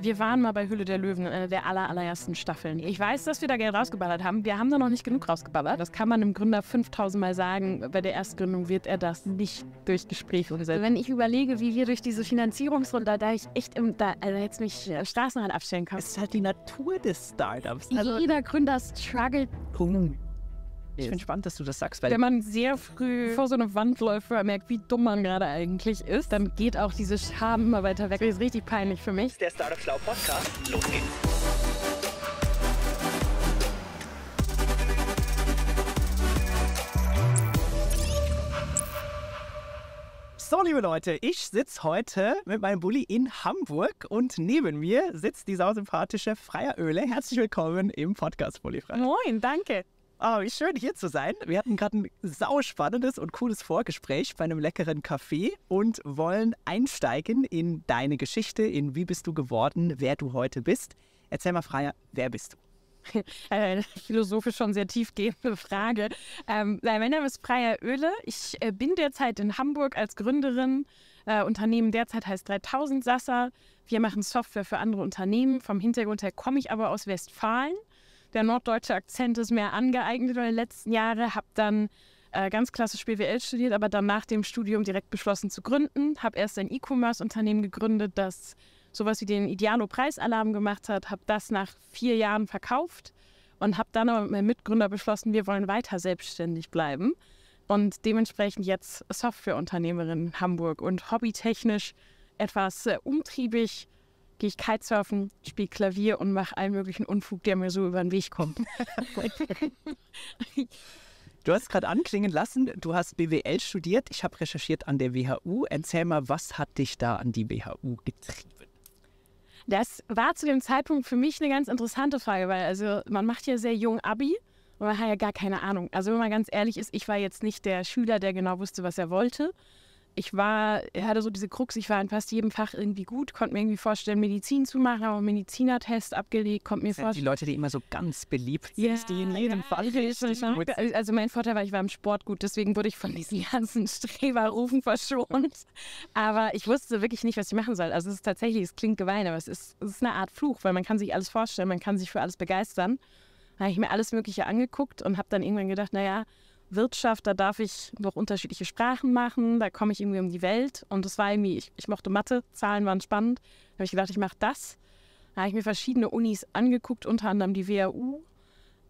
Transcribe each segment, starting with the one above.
Wir waren mal bei Hülle der Löwen, in einer der aller, allerersten Staffeln. Ich weiß, dass wir da Geld rausgeballert haben. Wir haben da noch nicht genug rausgeballert. Das kann man einem Gründer 5000 Mal sagen. Bei der Erstgründung wird er das nicht durch Gespräche umsetzen. Wenn ich überlege, wie wir durch diese Finanzierungsrunde, da ich echt im, da, also jetzt mich äh, Straßenrad abstellen kann. Es ist halt die Natur des Startups. Also Jeder Gründer struggelt. Punkt. Ich bin spannend, dass du das sagst. weil Wenn man sehr früh vor so eine Wand läuft, weil man merkt, wie dumm man gerade eigentlich ist, dann geht auch diese Scham immer weiter weg. Das ist richtig peinlich für mich. Der Startup Schlau Podcast. Los geht's. So, liebe Leute, ich sitze heute mit meinem Bulli in Hamburg und neben mir sitzt die sausympathische Freieröle. Herzlich willkommen im Podcast Bulli Frei. Moin, danke. Oh, wie schön hier zu sein. Wir hatten gerade ein sauspannendes und cooles Vorgespräch bei einem leckeren Kaffee und wollen einsteigen in deine Geschichte, in wie bist du geworden, wer du heute bist. Erzähl mal, Freier, wer bist du? Äh, eine philosophisch schon sehr tiefgehende Frage. Ähm, mein Name ist Freier Oehle. Ich äh, bin derzeit in Hamburg als Gründerin. Äh, Unternehmen derzeit heißt 3000 Sasser. Wir machen Software für andere Unternehmen. Vom Hintergrund her komme ich aber aus Westfalen der norddeutsche Akzent ist mir angeeignet in den letzten Jahren. Habe dann äh, ganz klassisch BWL studiert, aber dann nach dem Studium direkt beschlossen zu gründen. Habe erst ein E-Commerce-Unternehmen gegründet, das sowas wie den Idealo-Preisalarm gemacht hat. Habe das nach vier Jahren verkauft und habe dann aber mit meinem Mitgründer beschlossen, wir wollen weiter selbstständig bleiben. Und dementsprechend jetzt Softwareunternehmerin in Hamburg und hobbytechnisch etwas äh, umtriebig gehe ich Kitesurfen, spiele Klavier und mache allen möglichen Unfug, der mir so über den Weg kommt. du hast gerade anklingen lassen, du hast BWL studiert, ich habe recherchiert an der WHU. Erzähl mal, was hat dich da an die WHU getrieben? Das war zu dem Zeitpunkt für mich eine ganz interessante Frage, weil also man macht ja sehr jung Abi und man hat ja gar keine Ahnung. Also wenn man ganz ehrlich ist, ich war jetzt nicht der Schüler, der genau wusste, was er wollte ich war, hatte so diese Krux, ich war in fast jedem Fach irgendwie gut, konnte mir irgendwie vorstellen, Medizin zu machen, habe einen Medizinertest abgelegt, konnte mir vorstellen. Die Leute, die immer so ganz beliebt sind, ja, die in jedem ja, Fall richtig Also mein Vorteil war, ich war im Sport gut, deswegen wurde ich von diesen ganzen Streberrufen verschont. aber ich wusste wirklich nicht, was ich machen soll. Also es ist tatsächlich, es klingt gemein, aber es ist, es ist eine Art Fluch, weil man kann sich alles vorstellen, man kann sich für alles begeistern. Da habe ich mir alles Mögliche angeguckt und habe dann irgendwann gedacht, naja, Wirtschaft, da darf ich noch unterschiedliche Sprachen machen, da komme ich irgendwie um die Welt. Und das war irgendwie, ich, ich mochte Mathe, Zahlen waren spannend. Da habe ich gedacht, ich mache das. Da habe ich mir verschiedene Unis angeguckt, unter anderem die WAU,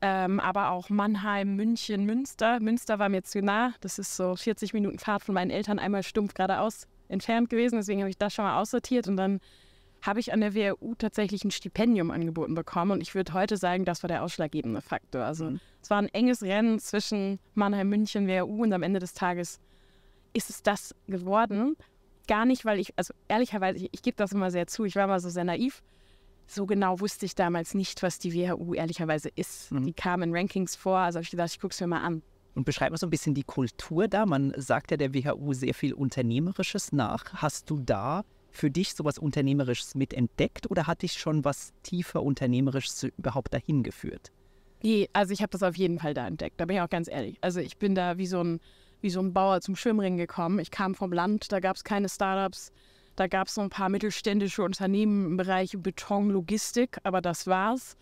ähm, aber auch Mannheim, München, Münster. Münster war mir zu nah. Das ist so 40 Minuten Fahrt von meinen Eltern einmal stumpf geradeaus entfernt gewesen. Deswegen habe ich das schon mal aussortiert und dann habe ich an der WRU tatsächlich ein Stipendium angeboten bekommen. Und ich würde heute sagen, das war der ausschlaggebende Faktor. Also mhm. es war ein enges Rennen zwischen Mannheim, München, WRU und am Ende des Tages ist es das geworden. Gar nicht, weil ich, also ehrlicherweise, ich, ich gebe das immer sehr zu, ich war mal so sehr naiv. So genau wusste ich damals nicht, was die WHU ehrlicherweise ist. Mhm. Die kamen in Rankings vor, also habe ich gedacht, ich gucke es mir mal an. Und beschreib mal so ein bisschen die Kultur da. Man sagt ja der WHU sehr viel Unternehmerisches nach. Hast du da für dich sowas Unternehmerisches mitentdeckt oder hat dich schon was tiefer Unternehmerisches überhaupt dahin geführt? Nee, also ich habe das auf jeden Fall da entdeckt, da bin ich auch ganz ehrlich. Also ich bin da wie so ein, wie so ein Bauer zum Schwimmring gekommen. Ich kam vom Land, da gab es keine Startups, da gab es so ein paar mittelständische Unternehmen im Bereich Beton, Logistik, aber das war's.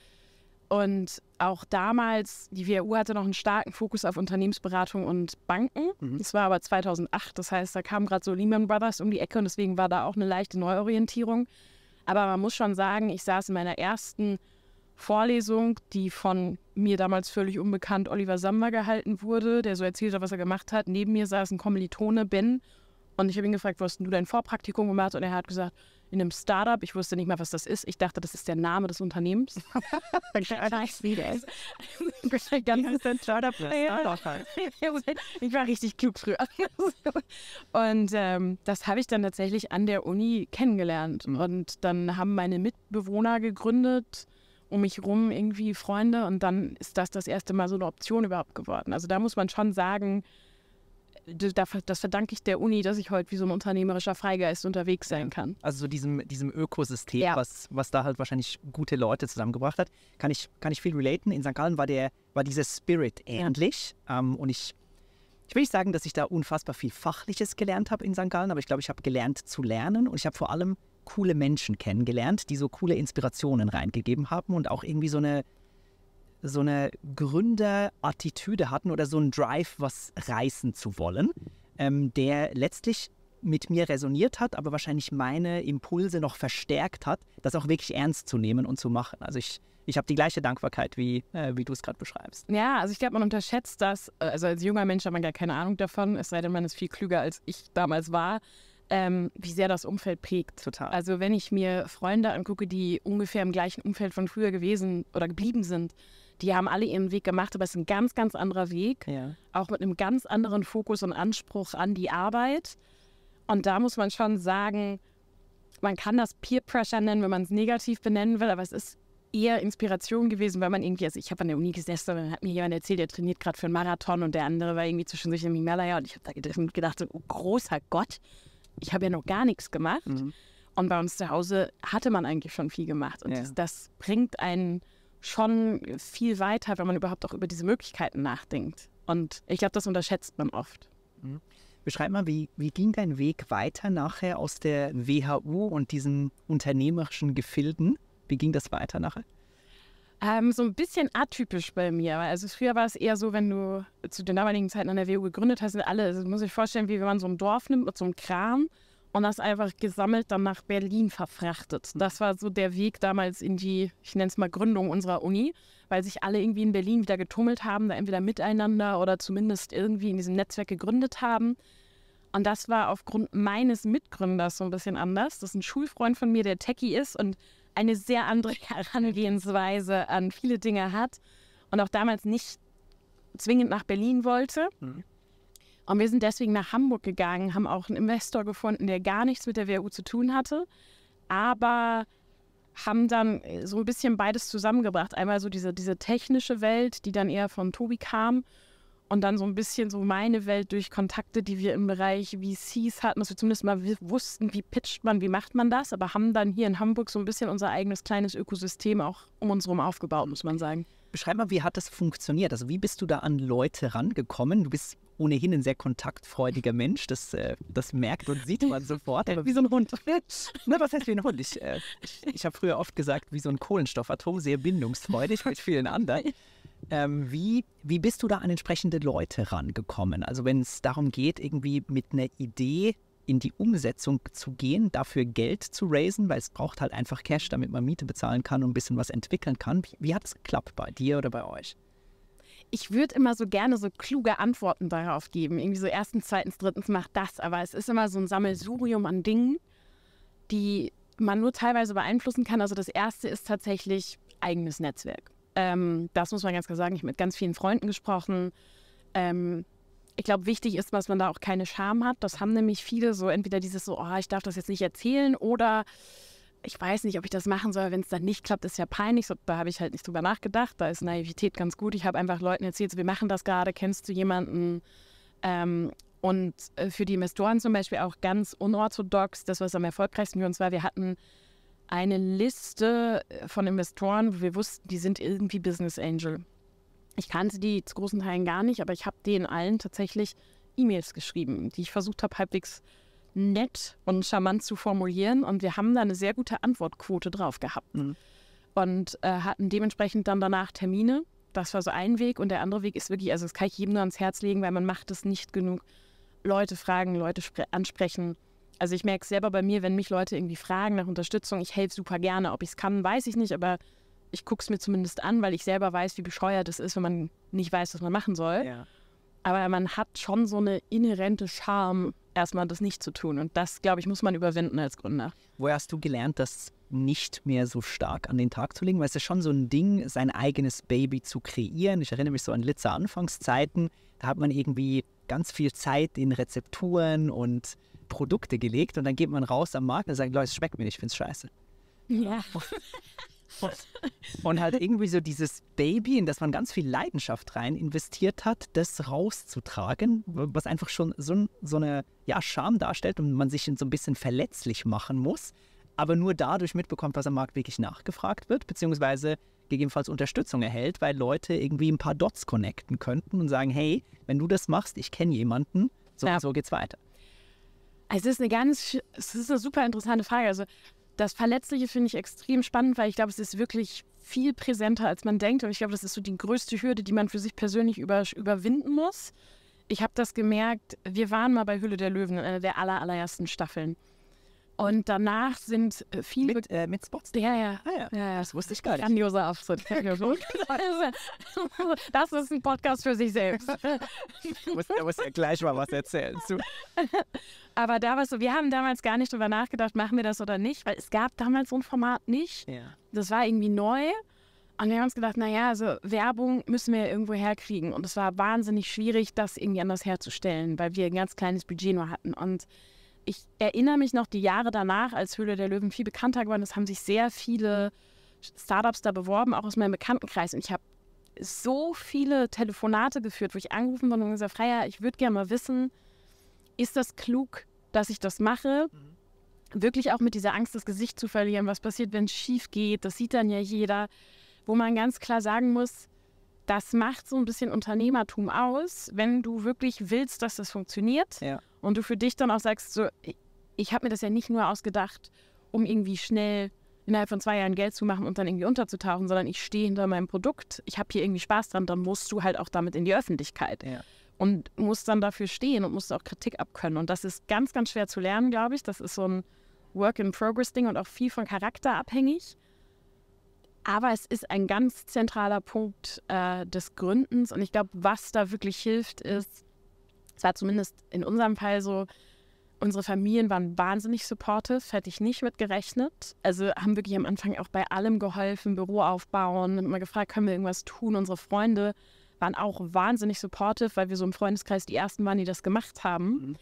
Und auch damals, die WU hatte noch einen starken Fokus auf Unternehmensberatung und Banken. Mhm. Das war aber 2008, das heißt, da kam gerade so Lehman Brothers um die Ecke und deswegen war da auch eine leichte Neuorientierung. Aber man muss schon sagen, ich saß in meiner ersten Vorlesung, die von mir damals völlig unbekannt Oliver Sammer gehalten wurde, der so erzählt hat, was er gemacht hat. Neben mir saß ein Kommilitone, Ben, und ich habe ihn gefragt, wo hast du dein Vorpraktikum gemacht? Und er hat gesagt, in einem Startup. Ich wusste nicht mal, was das ist. Ich dachte, das ist der Name des Unternehmens. Halt. Ich war richtig klug früher. Und ähm, das habe ich dann tatsächlich an der Uni kennengelernt. Mhm. Und dann haben meine Mitbewohner gegründet, um mich rum irgendwie Freunde. Und dann ist das das erste Mal so eine Option überhaupt geworden. Also da muss man schon sagen, das verdanke ich der Uni, dass ich heute wie so ein unternehmerischer Freigeist unterwegs sein kann. Also so diesem, diesem Ökosystem, ja. was, was da halt wahrscheinlich gute Leute zusammengebracht hat, kann ich, kann ich viel relaten. In St. Gallen war, der, war dieser Spirit ähnlich. Ja. Ähm, und ich, ich will nicht sagen, dass ich da unfassbar viel Fachliches gelernt habe in St. Gallen, aber ich glaube, ich habe gelernt zu lernen und ich habe vor allem coole Menschen kennengelernt, die so coole Inspirationen reingegeben haben und auch irgendwie so eine so eine Gründerattitüde hatten oder so einen Drive, was reißen zu wollen, ähm, der letztlich mit mir resoniert hat, aber wahrscheinlich meine Impulse noch verstärkt hat, das auch wirklich ernst zu nehmen und zu machen. Also ich, ich habe die gleiche Dankbarkeit, wie, äh, wie du es gerade beschreibst. Ja, also ich glaube, man unterschätzt das. Äh, also als junger Mensch hat man gar keine Ahnung davon, es sei denn, man ist viel klüger, als ich damals war. Ähm, wie sehr das Umfeld prägt. Total. Also wenn ich mir Freunde angucke, die ungefähr im gleichen Umfeld von früher gewesen oder geblieben sind, die haben alle ihren Weg gemacht, aber es ist ein ganz, ganz anderer Weg. Ja. Auch mit einem ganz anderen Fokus und Anspruch an die Arbeit. Und da muss man schon sagen, man kann das Peer Pressure nennen, wenn man es negativ benennen will, aber es ist eher Inspiration gewesen, weil man irgendwie, also ich habe an der Uni gesessen und dann hat mir jemand erzählt, der trainiert gerade für einen Marathon und der andere war irgendwie zwischendurch im Himalaya und ich habe da gedacht, oh, großer Gott, ich habe ja noch gar nichts gemacht. Mhm. Und bei uns zu Hause hatte man eigentlich schon viel gemacht und ja. das, das bringt einen schon viel weiter, wenn man überhaupt auch über diese Möglichkeiten nachdenkt. Und ich glaube, das unterschätzt man oft. Mhm. Beschreib mal, wie, wie ging dein Weg weiter nachher aus der WHU und diesen unternehmerischen Gefilden? Wie ging das weiter nachher? Ähm, so ein bisschen atypisch bei mir. Also früher war es eher so, wenn du zu den damaligen Zeiten an der WU gegründet hast, sind alle, das also muss ich vorstellen, wie wenn man so ein Dorf nimmt mit so einem Kran und das einfach gesammelt dann nach Berlin verfrachtet. Das war so der Weg damals in die, ich nenne es mal Gründung unserer Uni, weil sich alle irgendwie in Berlin wieder getummelt haben, da entweder miteinander oder zumindest irgendwie in diesem Netzwerk gegründet haben. Und das war aufgrund meines Mitgründers so ein bisschen anders. Das ist ein Schulfreund von mir, der Techie ist und eine sehr andere Herangehensweise an viele Dinge hat und auch damals nicht zwingend nach Berlin wollte. Mhm und wir sind deswegen nach Hamburg gegangen, haben auch einen Investor gefunden, der gar nichts mit der WU zu tun hatte, aber haben dann äh, so ein bisschen beides zusammengebracht. Einmal so diese, diese technische Welt, die dann eher von Tobi kam und dann so ein bisschen so meine Welt durch Kontakte, die wir im Bereich VCs hatten, dass wir zumindest mal wussten, wie pitcht man, wie macht man das, aber haben dann hier in Hamburg so ein bisschen unser eigenes kleines Ökosystem auch um uns herum aufgebaut, muss man sagen. Beschreib mal, wie hat das funktioniert? Also wie bist du da an Leute rangekommen? Du bist ohnehin ein sehr kontaktfreudiger Mensch. Das, äh, das merkt und sieht man sofort. Aber wie so ein Hund. Na, ne, was heißt wie ein Hund? Ich, äh, ich habe früher oft gesagt, wie so ein Kohlenstoffatom, sehr bindungsfreudig mit vielen anderen. Ähm, wie, wie bist du da an entsprechende Leute rangekommen? Also wenn es darum geht, irgendwie mit einer Idee in die Umsetzung zu gehen, dafür Geld zu raisen, weil es braucht halt einfach Cash, damit man Miete bezahlen kann und ein bisschen was entwickeln kann. Wie, wie hat es geklappt bei dir oder bei euch? ich würde immer so gerne so kluge Antworten darauf geben. Irgendwie so erstens, zweitens, drittens, macht das. Aber es ist immer so ein Sammelsurium an Dingen, die man nur teilweise beeinflussen kann. Also das erste ist tatsächlich eigenes Netzwerk. Ähm, das muss man ganz klar sagen. Ich habe mit ganz vielen Freunden gesprochen. Ähm, ich glaube, wichtig ist, dass man da auch keine Scham hat. Das haben nämlich viele so entweder dieses so, oh, ich darf das jetzt nicht erzählen oder ich weiß nicht, ob ich das machen soll, wenn es dann nicht klappt, ist ja peinlich. So, da habe ich halt nicht drüber nachgedacht. Da ist Naivität ganz gut. Ich habe einfach Leuten erzählt, so, wir machen das gerade, kennst du jemanden? Ähm, und äh, für die Investoren zum Beispiel auch ganz unorthodox, das, war es am erfolgreichsten für uns war, wir hatten eine Liste äh, von Investoren, wo wir wussten, die sind irgendwie Business Angel. Ich kannte die zu großen Teilen gar nicht, aber ich habe denen allen tatsächlich E-Mails geschrieben, die ich versucht habe, halbwegs äh, nett und charmant zu formulieren. Und wir haben da eine sehr gute Antwortquote drauf gehabt. Mhm. Und äh, hatten dementsprechend dann danach Termine. Das war so ein Weg. Und der andere Weg ist wirklich, also das kann ich jedem nur ans Herz legen, weil man macht es nicht genug. Leute fragen, Leute ansprechen. Also ich merke es selber bei mir, wenn mich Leute irgendwie fragen nach Unterstützung, ich helfe super gerne. Ob ich es kann, weiß ich nicht, aber ich gucke es mir zumindest an, weil ich selber weiß, wie bescheuert es ist, wenn man nicht weiß, was man machen soll. Ja. Aber man hat schon so eine inhärente Charme erstmal das nicht zu tun. Und das, glaube ich, muss man überwinden als Gründer. Woher hast du gelernt, das nicht mehr so stark an den Tag zu legen? Weil es ist schon so ein Ding, sein eigenes Baby zu kreieren. Ich erinnere mich so an Litzer Anfangszeiten. Da hat man irgendwie ganz viel Zeit in Rezepturen und Produkte gelegt und dann geht man raus am Markt und sagt, Leute, es schmeckt mir nicht, ich finde es scheiße. Ja. Und halt irgendwie so dieses Baby, in das man ganz viel Leidenschaft rein investiert hat, das rauszutragen, was einfach schon so, so eine ja, Scham darstellt und man sich so ein bisschen verletzlich machen muss, aber nur dadurch mitbekommt, was am Markt wirklich nachgefragt wird, beziehungsweise gegebenenfalls Unterstützung erhält, weil Leute irgendwie ein paar Dots connecten könnten und sagen, hey, wenn du das machst, ich kenne jemanden, so, ja. so geht's weiter. Also es ist eine ganz, es ist eine super interessante Frage. Also das Verletzliche finde ich extrem spannend, weil ich glaube, es ist wirklich viel präsenter, als man denkt. Und ich glaube, das ist so die größte Hürde, die man für sich persönlich über, überwinden muss. Ich habe das gemerkt, wir waren mal bei Hülle der Löwen in einer der aller, allerersten Staffeln. Und danach sind äh, viele. Mit, äh, mit Spots? Ja ja. Ah, ja. ja, ja. Das wusste ich gar nicht. Grandioser Auftritt. Genau. das ist ein Podcast für sich selbst. du muss du ja gleich mal was erzählen. Zu. Aber da war so, wir haben damals gar nicht drüber nachgedacht, machen wir das oder nicht, weil es gab damals so ein Format nicht. Ja. Das war irgendwie neu. Und wir haben uns gedacht, naja, also Werbung müssen wir irgendwo herkriegen. Und es war wahnsinnig schwierig, das irgendwie anders herzustellen, weil wir ein ganz kleines Budget nur hatten. Und ich erinnere mich noch die Jahre danach, als Höhle der Löwen viel bekannter geworden ist, haben sich sehr viele Startups da beworben, auch aus meinem Bekanntenkreis. Und ich habe so viele Telefonate geführt, wo ich angerufen wurde und gesagt, Freier, ich würde gerne mal wissen, ist das klug, dass ich das mache? Mhm. Wirklich auch mit dieser Angst, das Gesicht zu verlieren. Was passiert, wenn es schief geht? Das sieht dann ja jeder. Wo man ganz klar sagen muss, das macht so ein bisschen Unternehmertum aus, wenn du wirklich willst, dass das funktioniert ja. und du für dich dann auch sagst, so, ich habe mir das ja nicht nur ausgedacht, um irgendwie schnell innerhalb von zwei Jahren Geld zu machen und dann irgendwie unterzutauchen, sondern ich stehe hinter meinem Produkt, ich habe hier irgendwie Spaß dran, dann musst du halt auch damit in die Öffentlichkeit. Ja. Und musst dann dafür stehen und musst auch Kritik abkönnen. Und das ist ganz, ganz schwer zu lernen, glaube ich. Das ist so ein Work-in-Progress-Ding und auch viel von Charakter abhängig. Aber es ist ein ganz zentraler Punkt äh, des Gründens. Und ich glaube, was da wirklich hilft, ist, es war zumindest in unserem Fall so, unsere Familien waren wahnsinnig supportive, hätte ich nicht mit gerechnet. Also haben wirklich am Anfang auch bei allem geholfen, Büro aufbauen, immer gefragt, können wir irgendwas tun. Unsere Freunde waren auch wahnsinnig supportive, weil wir so im Freundeskreis die ersten waren, die das gemacht haben. Mhm.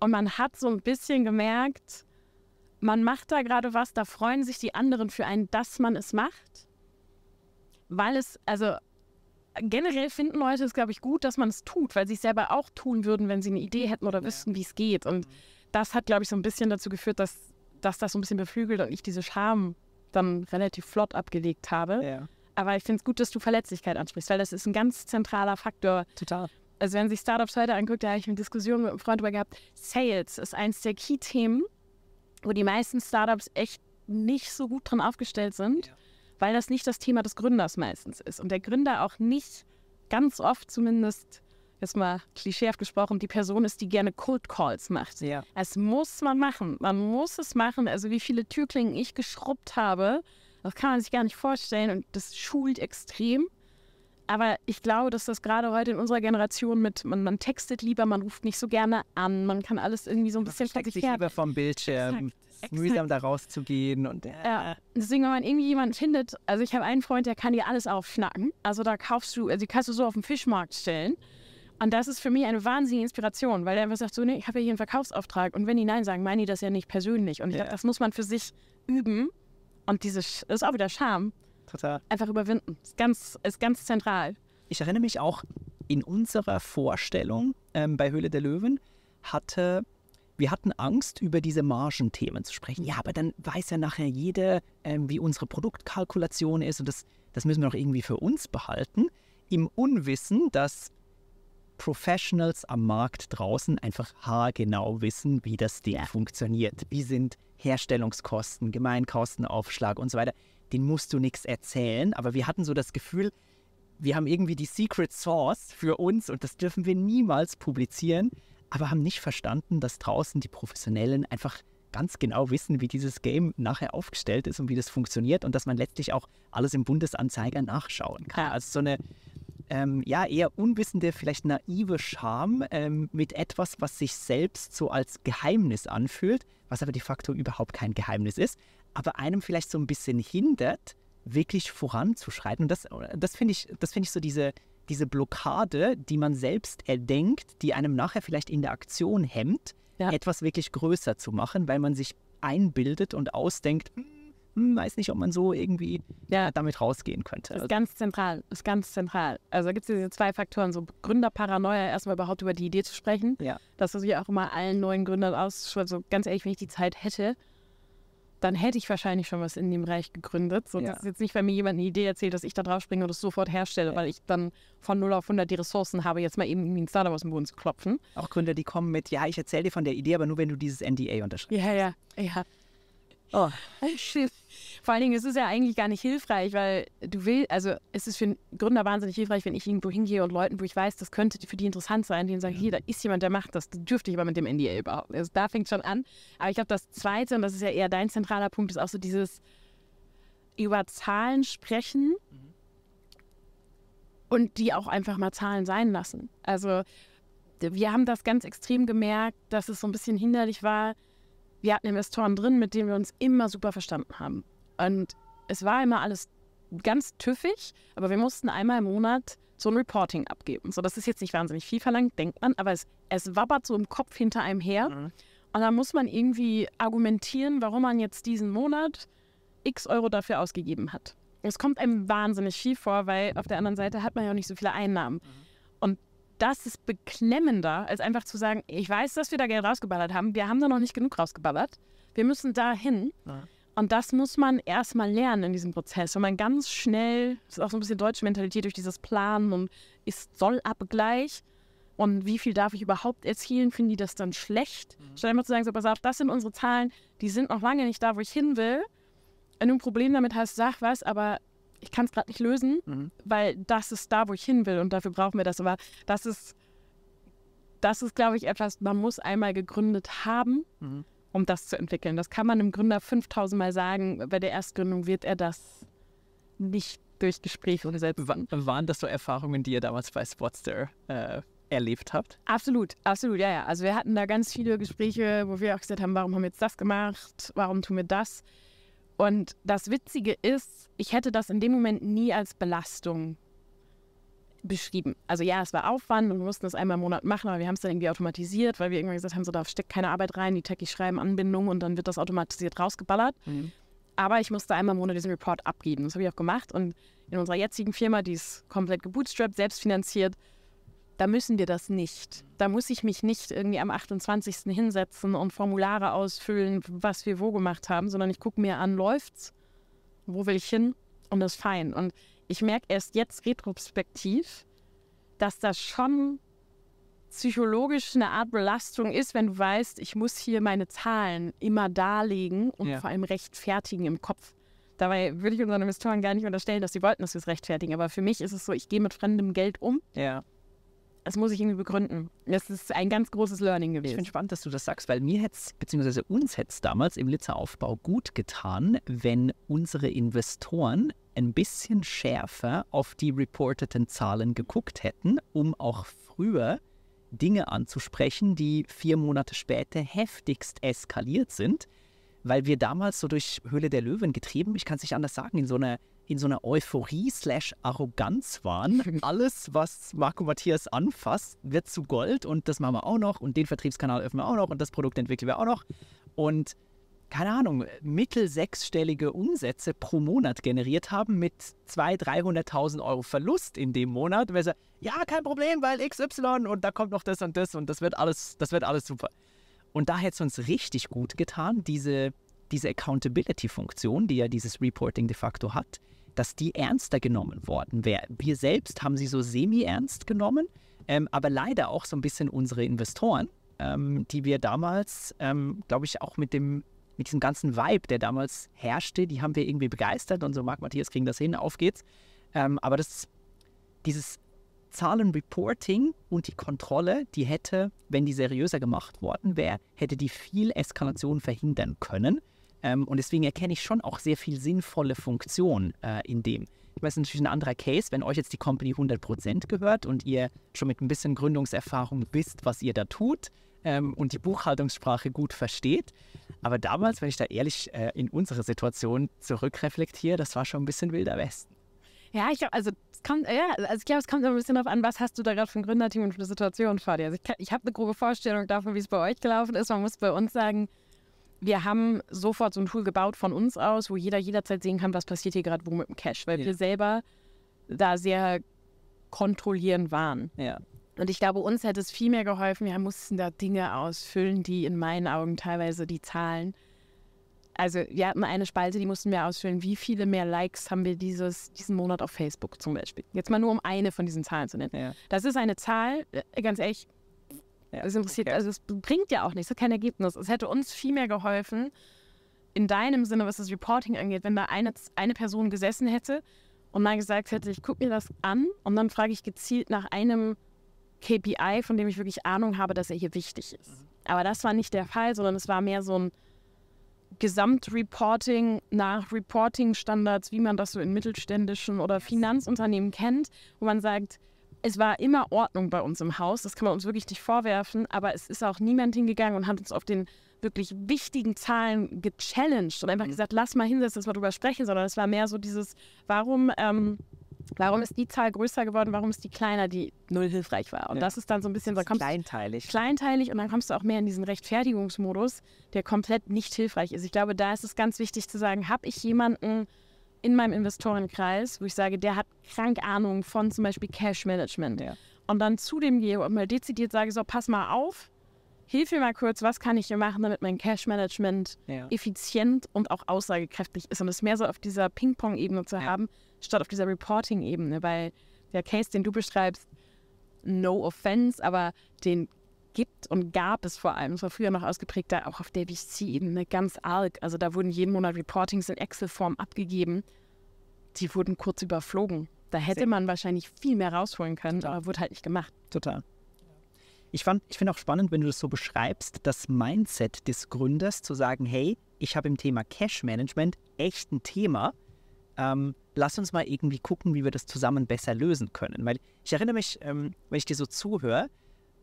Und man hat so ein bisschen gemerkt, man macht da gerade was, da freuen sich die anderen für einen, dass man es macht. Weil es, also generell finden Leute es, glaube ich, gut, dass man es tut, weil sie es selber auch tun würden, wenn sie eine Idee hätten oder wüssten, ja. wie es geht. Und mhm. das hat, glaube ich, so ein bisschen dazu geführt, dass, dass das so ein bisschen beflügelt und ich diese Scham dann relativ flott abgelegt habe. Ja. Aber ich finde es gut, dass du Verletzlichkeit ansprichst, weil das ist ein ganz zentraler Faktor. Total. Also wenn sich Startups heute anguckt, da habe ich eine Diskussion mit einem Freund darüber gehabt. Sales ist eins der Key-Themen, wo die meisten Startups echt nicht so gut dran aufgestellt sind, ja. weil das nicht das Thema des Gründers meistens ist. Und der Gründer auch nicht ganz oft zumindest, jetzt mal klischeehaft gesprochen, die Person ist, die gerne Cold Calls macht. Ja. Das muss man machen. Man muss es machen. Also wie viele Türklingen ich geschrubbt habe, das kann man sich gar nicht vorstellen. Und das schult extrem. Aber ich glaube, dass das gerade heute in unserer Generation mit, man, man, textet lieber, man ruft nicht so gerne an, man kann alles irgendwie so ein man bisschen versteckt sich lieber vom Bildschirm. Exakt, mühsam da rauszugehen und äh. ja, deswegen wenn man irgendwie jemanden findet also ich habe einen Freund der kann dir alles aufschnacken also da kaufst du also die kannst du so auf dem Fischmarkt stellen und das ist für mich eine wahnsinnige Inspiration, weil der einfach sagt, so, nee, ich habe ja hier einen Verkaufsauftrag. Und wenn die Nein sagen, meine ich das ja nicht persönlich. Und ich ja. dachte, das muss man für sich üben. Und diese, das ist auch wieder Scham. Total. Einfach überwinden. Ist ganz, ist ganz zentral. Ich erinnere mich auch, in unserer Vorstellung ähm, bei Höhle der Löwen hatte wir hatten Angst, über diese Margenthemen zu sprechen. Ja, aber dann weiß ja nachher jeder, ähm, wie unsere Produktkalkulation ist und das, das müssen wir doch irgendwie für uns behalten. Im Unwissen, dass Professionals am Markt draußen einfach haargenau wissen, wie das Ding ja. funktioniert. Wie sind Herstellungskosten, Gemeinkostenaufschlag und so weiter den musst du nichts erzählen. Aber wir hatten so das Gefühl, wir haben irgendwie die Secret Source für uns und das dürfen wir niemals publizieren, aber haben nicht verstanden, dass draußen die Professionellen einfach ganz genau wissen, wie dieses Game nachher aufgestellt ist und wie das funktioniert und dass man letztlich auch alles im Bundesanzeiger nachschauen kann. Also so eine ähm, ja eher unwissende, vielleicht naive Scham ähm, mit etwas, was sich selbst so als Geheimnis anfühlt, was aber de facto überhaupt kein Geheimnis ist aber einem vielleicht so ein bisschen hindert, wirklich voranzuschreiten. das, das finde ich, das ich so diese, diese Blockade, die man selbst erdenkt, die einem nachher vielleicht in der Aktion hemmt, ja. etwas wirklich größer zu machen, weil man sich einbildet und ausdenkt, hm, hm weiß nicht, ob man so irgendwie ja. damit rausgehen könnte. Das ist ganz zentral, ist ganz zentral. Also da gibt es diese zwei Faktoren, so Gründerparanoia, erstmal überhaupt über die Idee zu sprechen. Ja. Das versuche ich auch immer allen neuen Gründern auszuschreiben, so also ganz ehrlich, wenn ich die Zeit hätte, dann hätte ich wahrscheinlich schon was in dem Reich gegründet. So, ja. Das ist jetzt nicht, wenn mir jemand eine Idee erzählt, dass ich da drauf springe und es sofort herstelle, ja. weil ich dann von 0 auf 100 die Ressourcen habe, jetzt mal eben irgendwie ein Startup aus dem Boden zu klopfen. Auch Gründer, die kommen mit, ja, ich erzähle dir von der Idee, aber nur, wenn du dieses NDA unterschreibst. Ja, ja, ja. Oh, shit. Vor allen Dingen, es ist ja eigentlich gar nicht hilfreich, weil du willst, also es ist für einen Gründer wahnsinnig hilfreich, wenn ich irgendwo hingehe und Leuten, wo ich weiß, das könnte für die interessant sein, denen sagen, ja. hier, da ist jemand, der macht das, das dürfte ich aber mit dem NDA überhaupt. Also da fängt schon an. Aber ich glaube, das Zweite, und das ist ja eher dein zentraler Punkt, ist auch so dieses über Zahlen sprechen mhm. und die auch einfach mal Zahlen sein lassen. Also wir haben das ganz extrem gemerkt, dass es so ein bisschen hinderlich war, wir hatten Investoren drin, mit denen wir uns immer super verstanden haben. Und es war immer alles ganz tüffig, aber wir mussten einmal im Monat so ein Reporting abgeben. So, das ist jetzt nicht wahnsinnig viel verlangt, denkt man, aber es, es wabbert so im Kopf hinter einem her. Mhm. Und dann muss man irgendwie argumentieren, warum man jetzt diesen Monat x Euro dafür ausgegeben hat. Es kommt einem wahnsinnig viel vor, weil auf der anderen Seite hat man ja auch nicht so viele Einnahmen. Mhm das ist beklemmender, als einfach zu sagen, ich weiß, dass wir da Geld rausgeballert haben, wir haben da noch nicht genug rausgeballert, wir müssen da hin. Ja. Und das muss man erstmal lernen in diesem Prozess. Wenn man ganz schnell, das ist auch so ein bisschen deutsche Mentalität durch dieses Planen und Ist-Soll-Abgleich und wie viel darf ich überhaupt erzielen, finden die das dann schlecht. Mhm. Statt einfach zu sagen, so, pass auf, das sind unsere Zahlen, die sind noch lange nicht da, wo ich hin will. Wenn du ein Problem damit hast, sag was, aber ich kann es gerade nicht lösen, mhm. weil das ist da, wo ich hin will und dafür brauchen wir das. Aber das ist, das ist, glaube ich, etwas, man muss einmal gegründet haben, mhm. um das zu entwickeln. Das kann man einem Gründer 5000 Mal sagen. Bei der Erstgründung wird er das nicht durch Gespräche umsetzen. W waren das so Erfahrungen, die ihr damals bei Spotster äh, erlebt habt? Absolut, absolut, ja, ja. Also wir hatten da ganz viele Gespräche, wo wir auch gesagt haben, warum haben wir jetzt das gemacht, warum tun wir das? Und das Witzige ist, ich hätte das in dem Moment nie als Belastung beschrieben. Also ja, es war Aufwand und wir mussten das einmal im Monat machen, aber wir haben es dann irgendwie automatisiert, weil wir irgendwann gesagt haben, so da steckt keine Arbeit rein, die Techies schreiben Anbindung und dann wird das automatisiert rausgeballert. Mhm. Aber ich musste einmal im Monat diesen Report abgeben. Das habe ich auch gemacht und in unserer jetzigen Firma, die ist komplett gebootstrapped, selbstfinanziert, da müssen wir das nicht. Da muss ich mich nicht irgendwie am 28. hinsetzen und Formulare ausfüllen, was wir wo gemacht haben, sondern ich gucke mir an, läuft's, wo will ich hin und das ist fein. Und ich merke erst jetzt retrospektiv, dass das schon psychologisch eine Art Belastung ist, wenn du weißt, ich muss hier meine Zahlen immer darlegen und ja. vor allem rechtfertigen im Kopf. Dabei würde ich unseren Investoren gar nicht unterstellen, dass sie wollten, dass wir es rechtfertigen. Aber für mich ist es so, ich gehe mit fremdem Geld um. Ja das muss ich irgendwie begründen. Das ist ein ganz großes Learning gewesen. Ich bin spannend, dass du das sagst, weil mir hätte es, beziehungsweise uns hätte es damals im Litzeraufbau gut getan, wenn unsere Investoren ein bisschen schärfer auf die reporteten Zahlen geguckt hätten, um auch früher Dinge anzusprechen, die vier Monate später heftigst eskaliert sind, weil wir damals so durch Höhle der Löwen getrieben, ich kann es nicht anders sagen, in so einer in so einer Euphorie slash Arroganz waren. Alles, was Marco Matthias anfasst, wird zu Gold und das machen wir auch noch und den Vertriebskanal öffnen wir auch noch und das Produkt entwickeln wir auch noch. Und keine Ahnung, mittelsechsstellige Umsätze pro Monat generiert haben mit 200.000, 300.000 Euro Verlust in dem Monat. Und wir sagen, ja, kein Problem, weil XY und da kommt noch das und das und das wird alles, das wird alles super. Und da hätte es uns richtig gut getan, diese, diese Accountability-Funktion, die ja dieses Reporting de facto hat, dass die ernster genommen worden wäre. Wir selbst haben sie so semi-ernst genommen, ähm, aber leider auch so ein bisschen unsere Investoren, ähm, die wir damals, ähm, glaube ich, auch mit dem mit diesem ganzen Vibe, der damals herrschte, die haben wir irgendwie begeistert und so, Marc Matthias kriegen das hin, auf geht's. Ähm, aber das, dieses Zahlenreporting und die Kontrolle, die hätte, wenn die seriöser gemacht worden wäre, hätte die viel Eskalation verhindern können. Ähm, und deswegen erkenne ich schon auch sehr viel sinnvolle Funktion äh, in dem. Ich meine, es ist natürlich ein anderer Case, wenn euch jetzt die Company 100% gehört und ihr schon mit ein bisschen Gründungserfahrung wisst, was ihr da tut ähm, und die Buchhaltungssprache gut versteht. Aber damals, wenn ich da ehrlich äh, in unsere Situation zurückreflektiere, das war schon ein bisschen wilder Westen. Ja, ich glaube, also es kommt, ja, also ich glaube, es kommt ein bisschen darauf an, was hast du da gerade für ein Gründerteam und für eine Situation vor dir. Also ich, ich habe eine grobe Vorstellung davon, wie es bei euch gelaufen ist. Man muss bei uns sagen, wir haben sofort so ein Tool gebaut von uns aus, wo jeder jederzeit sehen kann, was passiert hier gerade wo mit dem Cash, weil ja. wir selber da sehr kontrollierend waren. Ja. Und ich glaube, uns hätte es viel mehr geholfen. Wir mussten da Dinge ausfüllen, die in meinen Augen teilweise die Zahlen. Also wir hatten eine Spalte, die mussten wir ausfüllen. Wie viele mehr Likes haben wir dieses, diesen Monat auf Facebook zum Beispiel? Jetzt mal nur, um eine von diesen Zahlen zu nennen. Ja. Das ist eine Zahl, äh, ganz ehrlich, ja, das also interessiert, okay. also es bringt ja auch nichts, es hat kein Ergebnis. Es hätte uns viel mehr geholfen, in deinem Sinne, was das Reporting angeht, wenn da eine, eine Person gesessen hätte und mal gesagt hätte, ich gucke mir das an und dann frage ich gezielt nach einem KPI, von dem ich wirklich Ahnung habe, dass er hier wichtig ist. Mhm. Aber das war nicht der Fall, sondern es war mehr so ein Gesamtreporting nach Reporting-Standards, wie man das so in mittelständischen oder Finanzunternehmen kennt, wo man sagt, es war immer Ordnung bei uns im Haus, das kann man uns wirklich nicht vorwerfen, aber es ist auch niemand hingegangen und hat uns auf den wirklich wichtigen Zahlen gechallenged und einfach mhm. gesagt, lass mal hinsetzen, dass wir darüber sprechen, sondern es war mehr so dieses, warum, ähm, warum ist die Zahl größer geworden, warum ist die kleiner, die null hilfreich war. Und ja. das ist dann so ein bisschen, da kommst kleinteilig. Kleinteilig und dann kommst du auch mehr in diesen Rechtfertigungsmodus, der komplett nicht hilfreich ist. Ich glaube, da ist es ganz wichtig zu sagen, habe ich jemanden, in meinem Investorenkreis, wo ich sage, der hat krank Ahnung von zum Beispiel Cash Management. Ja. Und dann zu dem gehe und mal dezidiert sage, so, pass mal auf, hilf mir mal kurz, was kann ich hier machen, damit mein Cash Management ja. effizient und auch aussagekräftig ist. Und es mehr so auf dieser Ping-Pong-Ebene zu ja. haben, statt auf dieser Reporting-Ebene, weil der Case, den du beschreibst, no offense, aber den gibt und gab es vor allem, es war früher noch ausgeprägter, auch auf der VC-Ebene ganz arg. Also da wurden jeden Monat Reportings in Excel-Form abgegeben. Die wurden kurz überflogen. Da hätte man wahrscheinlich viel mehr rausholen können, Total. aber wurde halt nicht gemacht. Total. Ich, ich finde auch spannend, wenn du das so beschreibst, das Mindset des Gründers zu sagen, hey, ich habe im Thema Cash Management echt ein Thema. Ähm, lass uns mal irgendwie gucken, wie wir das zusammen besser lösen können. Weil ich erinnere mich, ähm, wenn ich dir so zuhöre,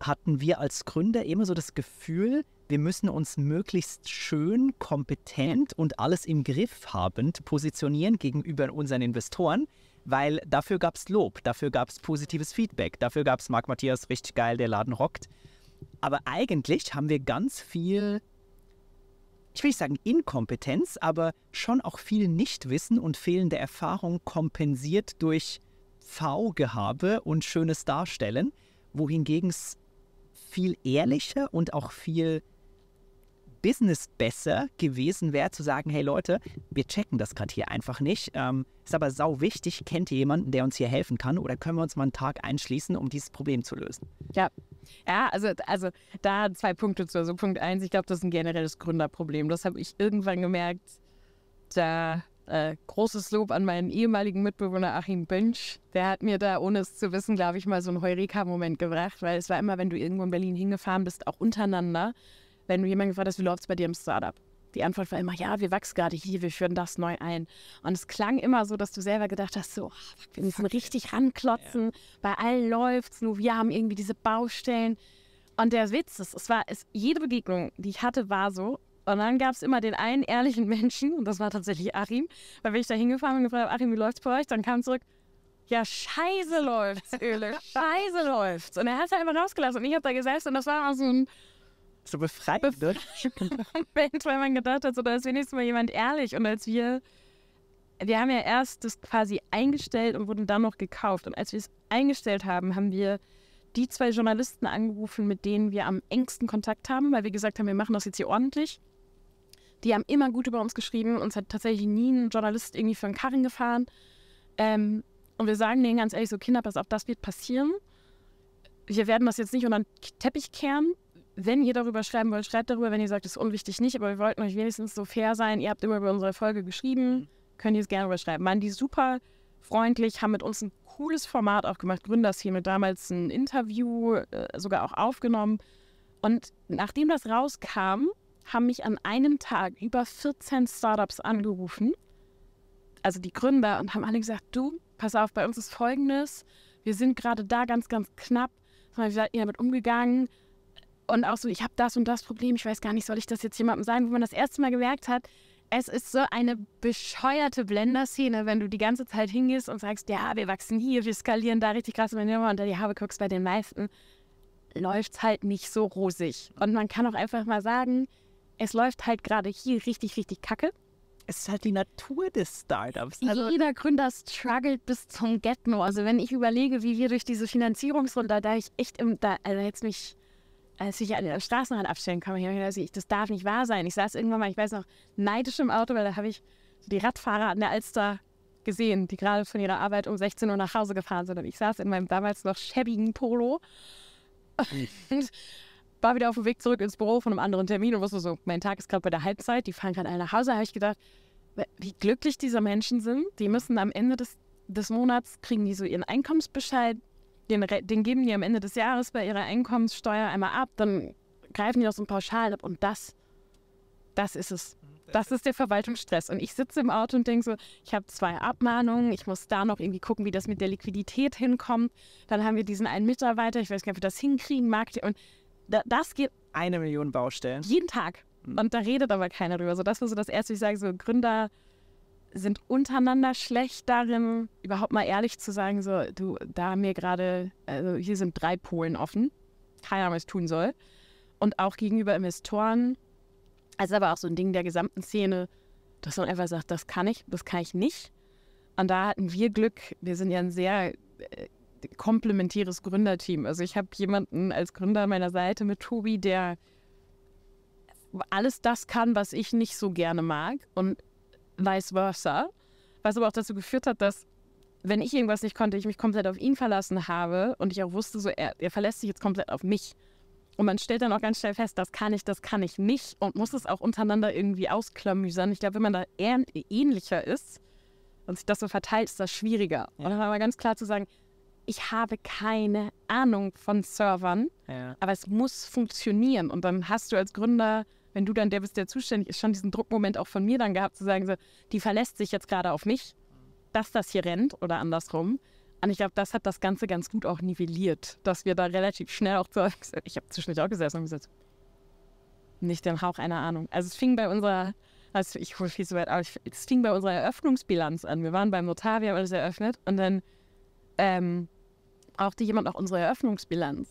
hatten wir als Gründer immer so das Gefühl, wir müssen uns möglichst schön, kompetent und alles im Griff habend positionieren gegenüber unseren Investoren, weil dafür gab es Lob, dafür gab es positives Feedback, dafür gab es Marc Matthias richtig geil, der Laden rockt. Aber eigentlich haben wir ganz viel, ich will nicht sagen Inkompetenz, aber schon auch viel Nichtwissen und fehlende Erfahrung kompensiert durch V-Gehabe und schönes Darstellen, wohingegen es viel ehrlicher und auch viel Business besser gewesen wäre, zu sagen, hey Leute, wir checken das gerade hier einfach nicht. Ähm, ist aber sau wichtig, kennt ihr jemanden, der uns hier helfen kann oder können wir uns mal einen Tag einschließen, um dieses Problem zu lösen? Ja. Ja, also, also da zwei Punkte zu. Also Punkt eins, ich glaube, das ist ein generelles Gründerproblem. Das habe ich irgendwann gemerkt, da äh, großes Lob an meinen ehemaligen Mitbewohner Achim Bünsch. Der hat mir da, ohne es zu wissen, glaube ich, mal so einen Heureka-Moment gebracht, weil es war immer, wenn du irgendwo in Berlin hingefahren bist, auch untereinander, wenn du jemanden gefragt hast, wie läuft es bei dir im Startup? Die Antwort war immer, ja, wir wachsen gerade hier, wir führen das neu ein. Und es klang immer so, dass du selber gedacht hast, so, ah, wir müssen richtig ranklotzen, ja. bei allen läuft es, nur wir haben irgendwie diese Baustellen. Und der Witz ist, es war, es, jede Begegnung, die ich hatte, war so, und dann gab es immer den einen ehrlichen Menschen, und das war tatsächlich Achim, weil wenn ich da hingefahren bin und gefragt habe, Achim, wie läuft's bei euch? Dann kam zurück, ja, scheiße läuft's, Öle, scheiße läuft's. Und er hat es einfach rausgelassen und ich habe da gesessen und das war so ein so befreit wird. Moment, weil man gedacht hat, so, da ist wenigstens mal jemand ehrlich. Und als wir, wir haben ja erst das quasi eingestellt und wurden dann noch gekauft. Und als wir es eingestellt haben, haben wir die zwei Journalisten angerufen, mit denen wir am engsten Kontakt haben, weil wir gesagt haben, wir machen das jetzt hier ordentlich. Die haben immer gut über uns geschrieben. Uns hat tatsächlich nie ein Journalist irgendwie für einen Karren gefahren. Ähm, und wir sagen denen ganz ehrlich so, Kinder, pass auf, das wird passieren. Wir werden das jetzt nicht unter den Teppich kehren. Wenn ihr darüber schreiben wollt, schreibt darüber. Wenn ihr sagt, es ist unwichtig, nicht. Aber wir wollten euch wenigstens so fair sein. Ihr habt immer über unsere Folge geschrieben. Mhm. Könnt ihr es gerne darüber schreiben. Waren die super freundlich, haben mit uns ein cooles Format auch gemacht. Gründerszene, damals ein Interview, äh, sogar auch aufgenommen. Und nachdem das rauskam, haben mich an einem Tag über 14 Startups angerufen, also die Gründer, und haben alle gesagt, du, pass auf, bei uns ist Folgendes, wir sind gerade da ganz, ganz knapp, wie seid ihr damit umgegangen? Und auch so, ich habe das und das Problem, ich weiß gar nicht, soll ich das jetzt jemandem sagen, wo man das erste Mal gemerkt hat, es ist so eine bescheuerte Blender-Szene, wenn du die ganze Zeit hingehst und sagst, ja, wir wachsen hier, wir skalieren da richtig krass, wenn du immer unter die Haube guckst bei den meisten, läuft es halt nicht so rosig. Und man kann auch einfach mal sagen, es läuft halt gerade hier richtig, richtig kacke. Es ist halt die Natur des Startups. Also Jeder Gründer struggelt bis zum get -No. Also wenn ich überlege, wie wir durch diese Finanzierungsrunde, da ich echt im, da, also jetzt mich, als ich an der Straßenrand abstellen kann, ich gedacht, ich, das darf nicht wahr sein. Ich saß irgendwann mal, ich weiß noch, neidisch im Auto, weil da habe ich so die Radfahrer an der Alster gesehen, die gerade von ihrer Arbeit um 16 Uhr nach Hause gefahren sind. Und ich saß in meinem damals noch schäbigen Polo hm. und war wieder auf dem Weg zurück ins Büro von einem anderen Termin und wusste so, mein Tag ist gerade bei der Halbzeit, die fahren gerade alle nach Hause. Da habe ich gedacht, wie glücklich diese Menschen sind. Die müssen am Ende des, des Monats, kriegen die so ihren Einkommensbescheid, den, den geben die am Ende des Jahres bei ihrer Einkommenssteuer einmal ab, dann greifen die aus so ein Pauschal ab und das, das ist es. Das ist der Verwaltungsstress. Und ich sitze im Auto und denke so, ich habe zwei Abmahnungen, ich muss da noch irgendwie gucken, wie das mit der Liquidität hinkommt. Dann haben wir diesen einen Mitarbeiter, ich weiß gar nicht, ob wir das hinkriegen mag. Und da, das geht eine Million Baustellen. Jeden Tag. Hm. Und da redet aber keiner drüber. So, das war so das Erste, ich sage, so Gründer sind untereinander schlecht darin, überhaupt mal ehrlich zu sagen, so, du, da haben wir gerade, also hier sind drei Polen offen. Keiner was tun soll. Und auch gegenüber Investoren. also aber auch so ein Ding der gesamten Szene, dass man einfach sagt, das kann ich, das kann ich nicht. Und da hatten wir Glück. Wir sind ja ein sehr äh, komplementäres Gründerteam. Also ich habe jemanden als Gründer an meiner Seite mit Tobi, der alles das kann, was ich nicht so gerne mag und vice versa. Was aber auch dazu geführt hat, dass wenn ich irgendwas nicht konnte, ich mich komplett auf ihn verlassen habe und ich auch wusste, so er, er verlässt sich jetzt komplett auf mich. Und man stellt dann auch ganz schnell fest, das kann ich, das kann ich nicht und muss es auch untereinander irgendwie ausklamüsern. Ich glaube, wenn man da ähnlicher ist und sich das so verteilt, ist das schwieriger. Ja. Und dann war mal ganz klar zu sagen, ich habe keine Ahnung von Servern, ja. aber es muss funktionieren. Und dann hast du als Gründer, wenn du dann der bist, der zuständig ist, schon diesen Druckmoment auch von mir dann gehabt, zu sagen, so, die verlässt sich jetzt gerade auf mich, dass das hier rennt oder andersrum. Und ich glaube, das hat das Ganze ganz gut auch nivelliert, dass wir da relativ schnell auch zu. Ich habe zwischendurch auch gesessen und gesagt, nicht den Hauch einer Ahnung. Also es fing bei unserer, also ich hole viel so weit aus, es fing bei unserer Eröffnungsbilanz an. Wir waren beim Notar, wir haben alles eröffnet und dann ähm, brauchte jemand auch unsere Eröffnungsbilanz.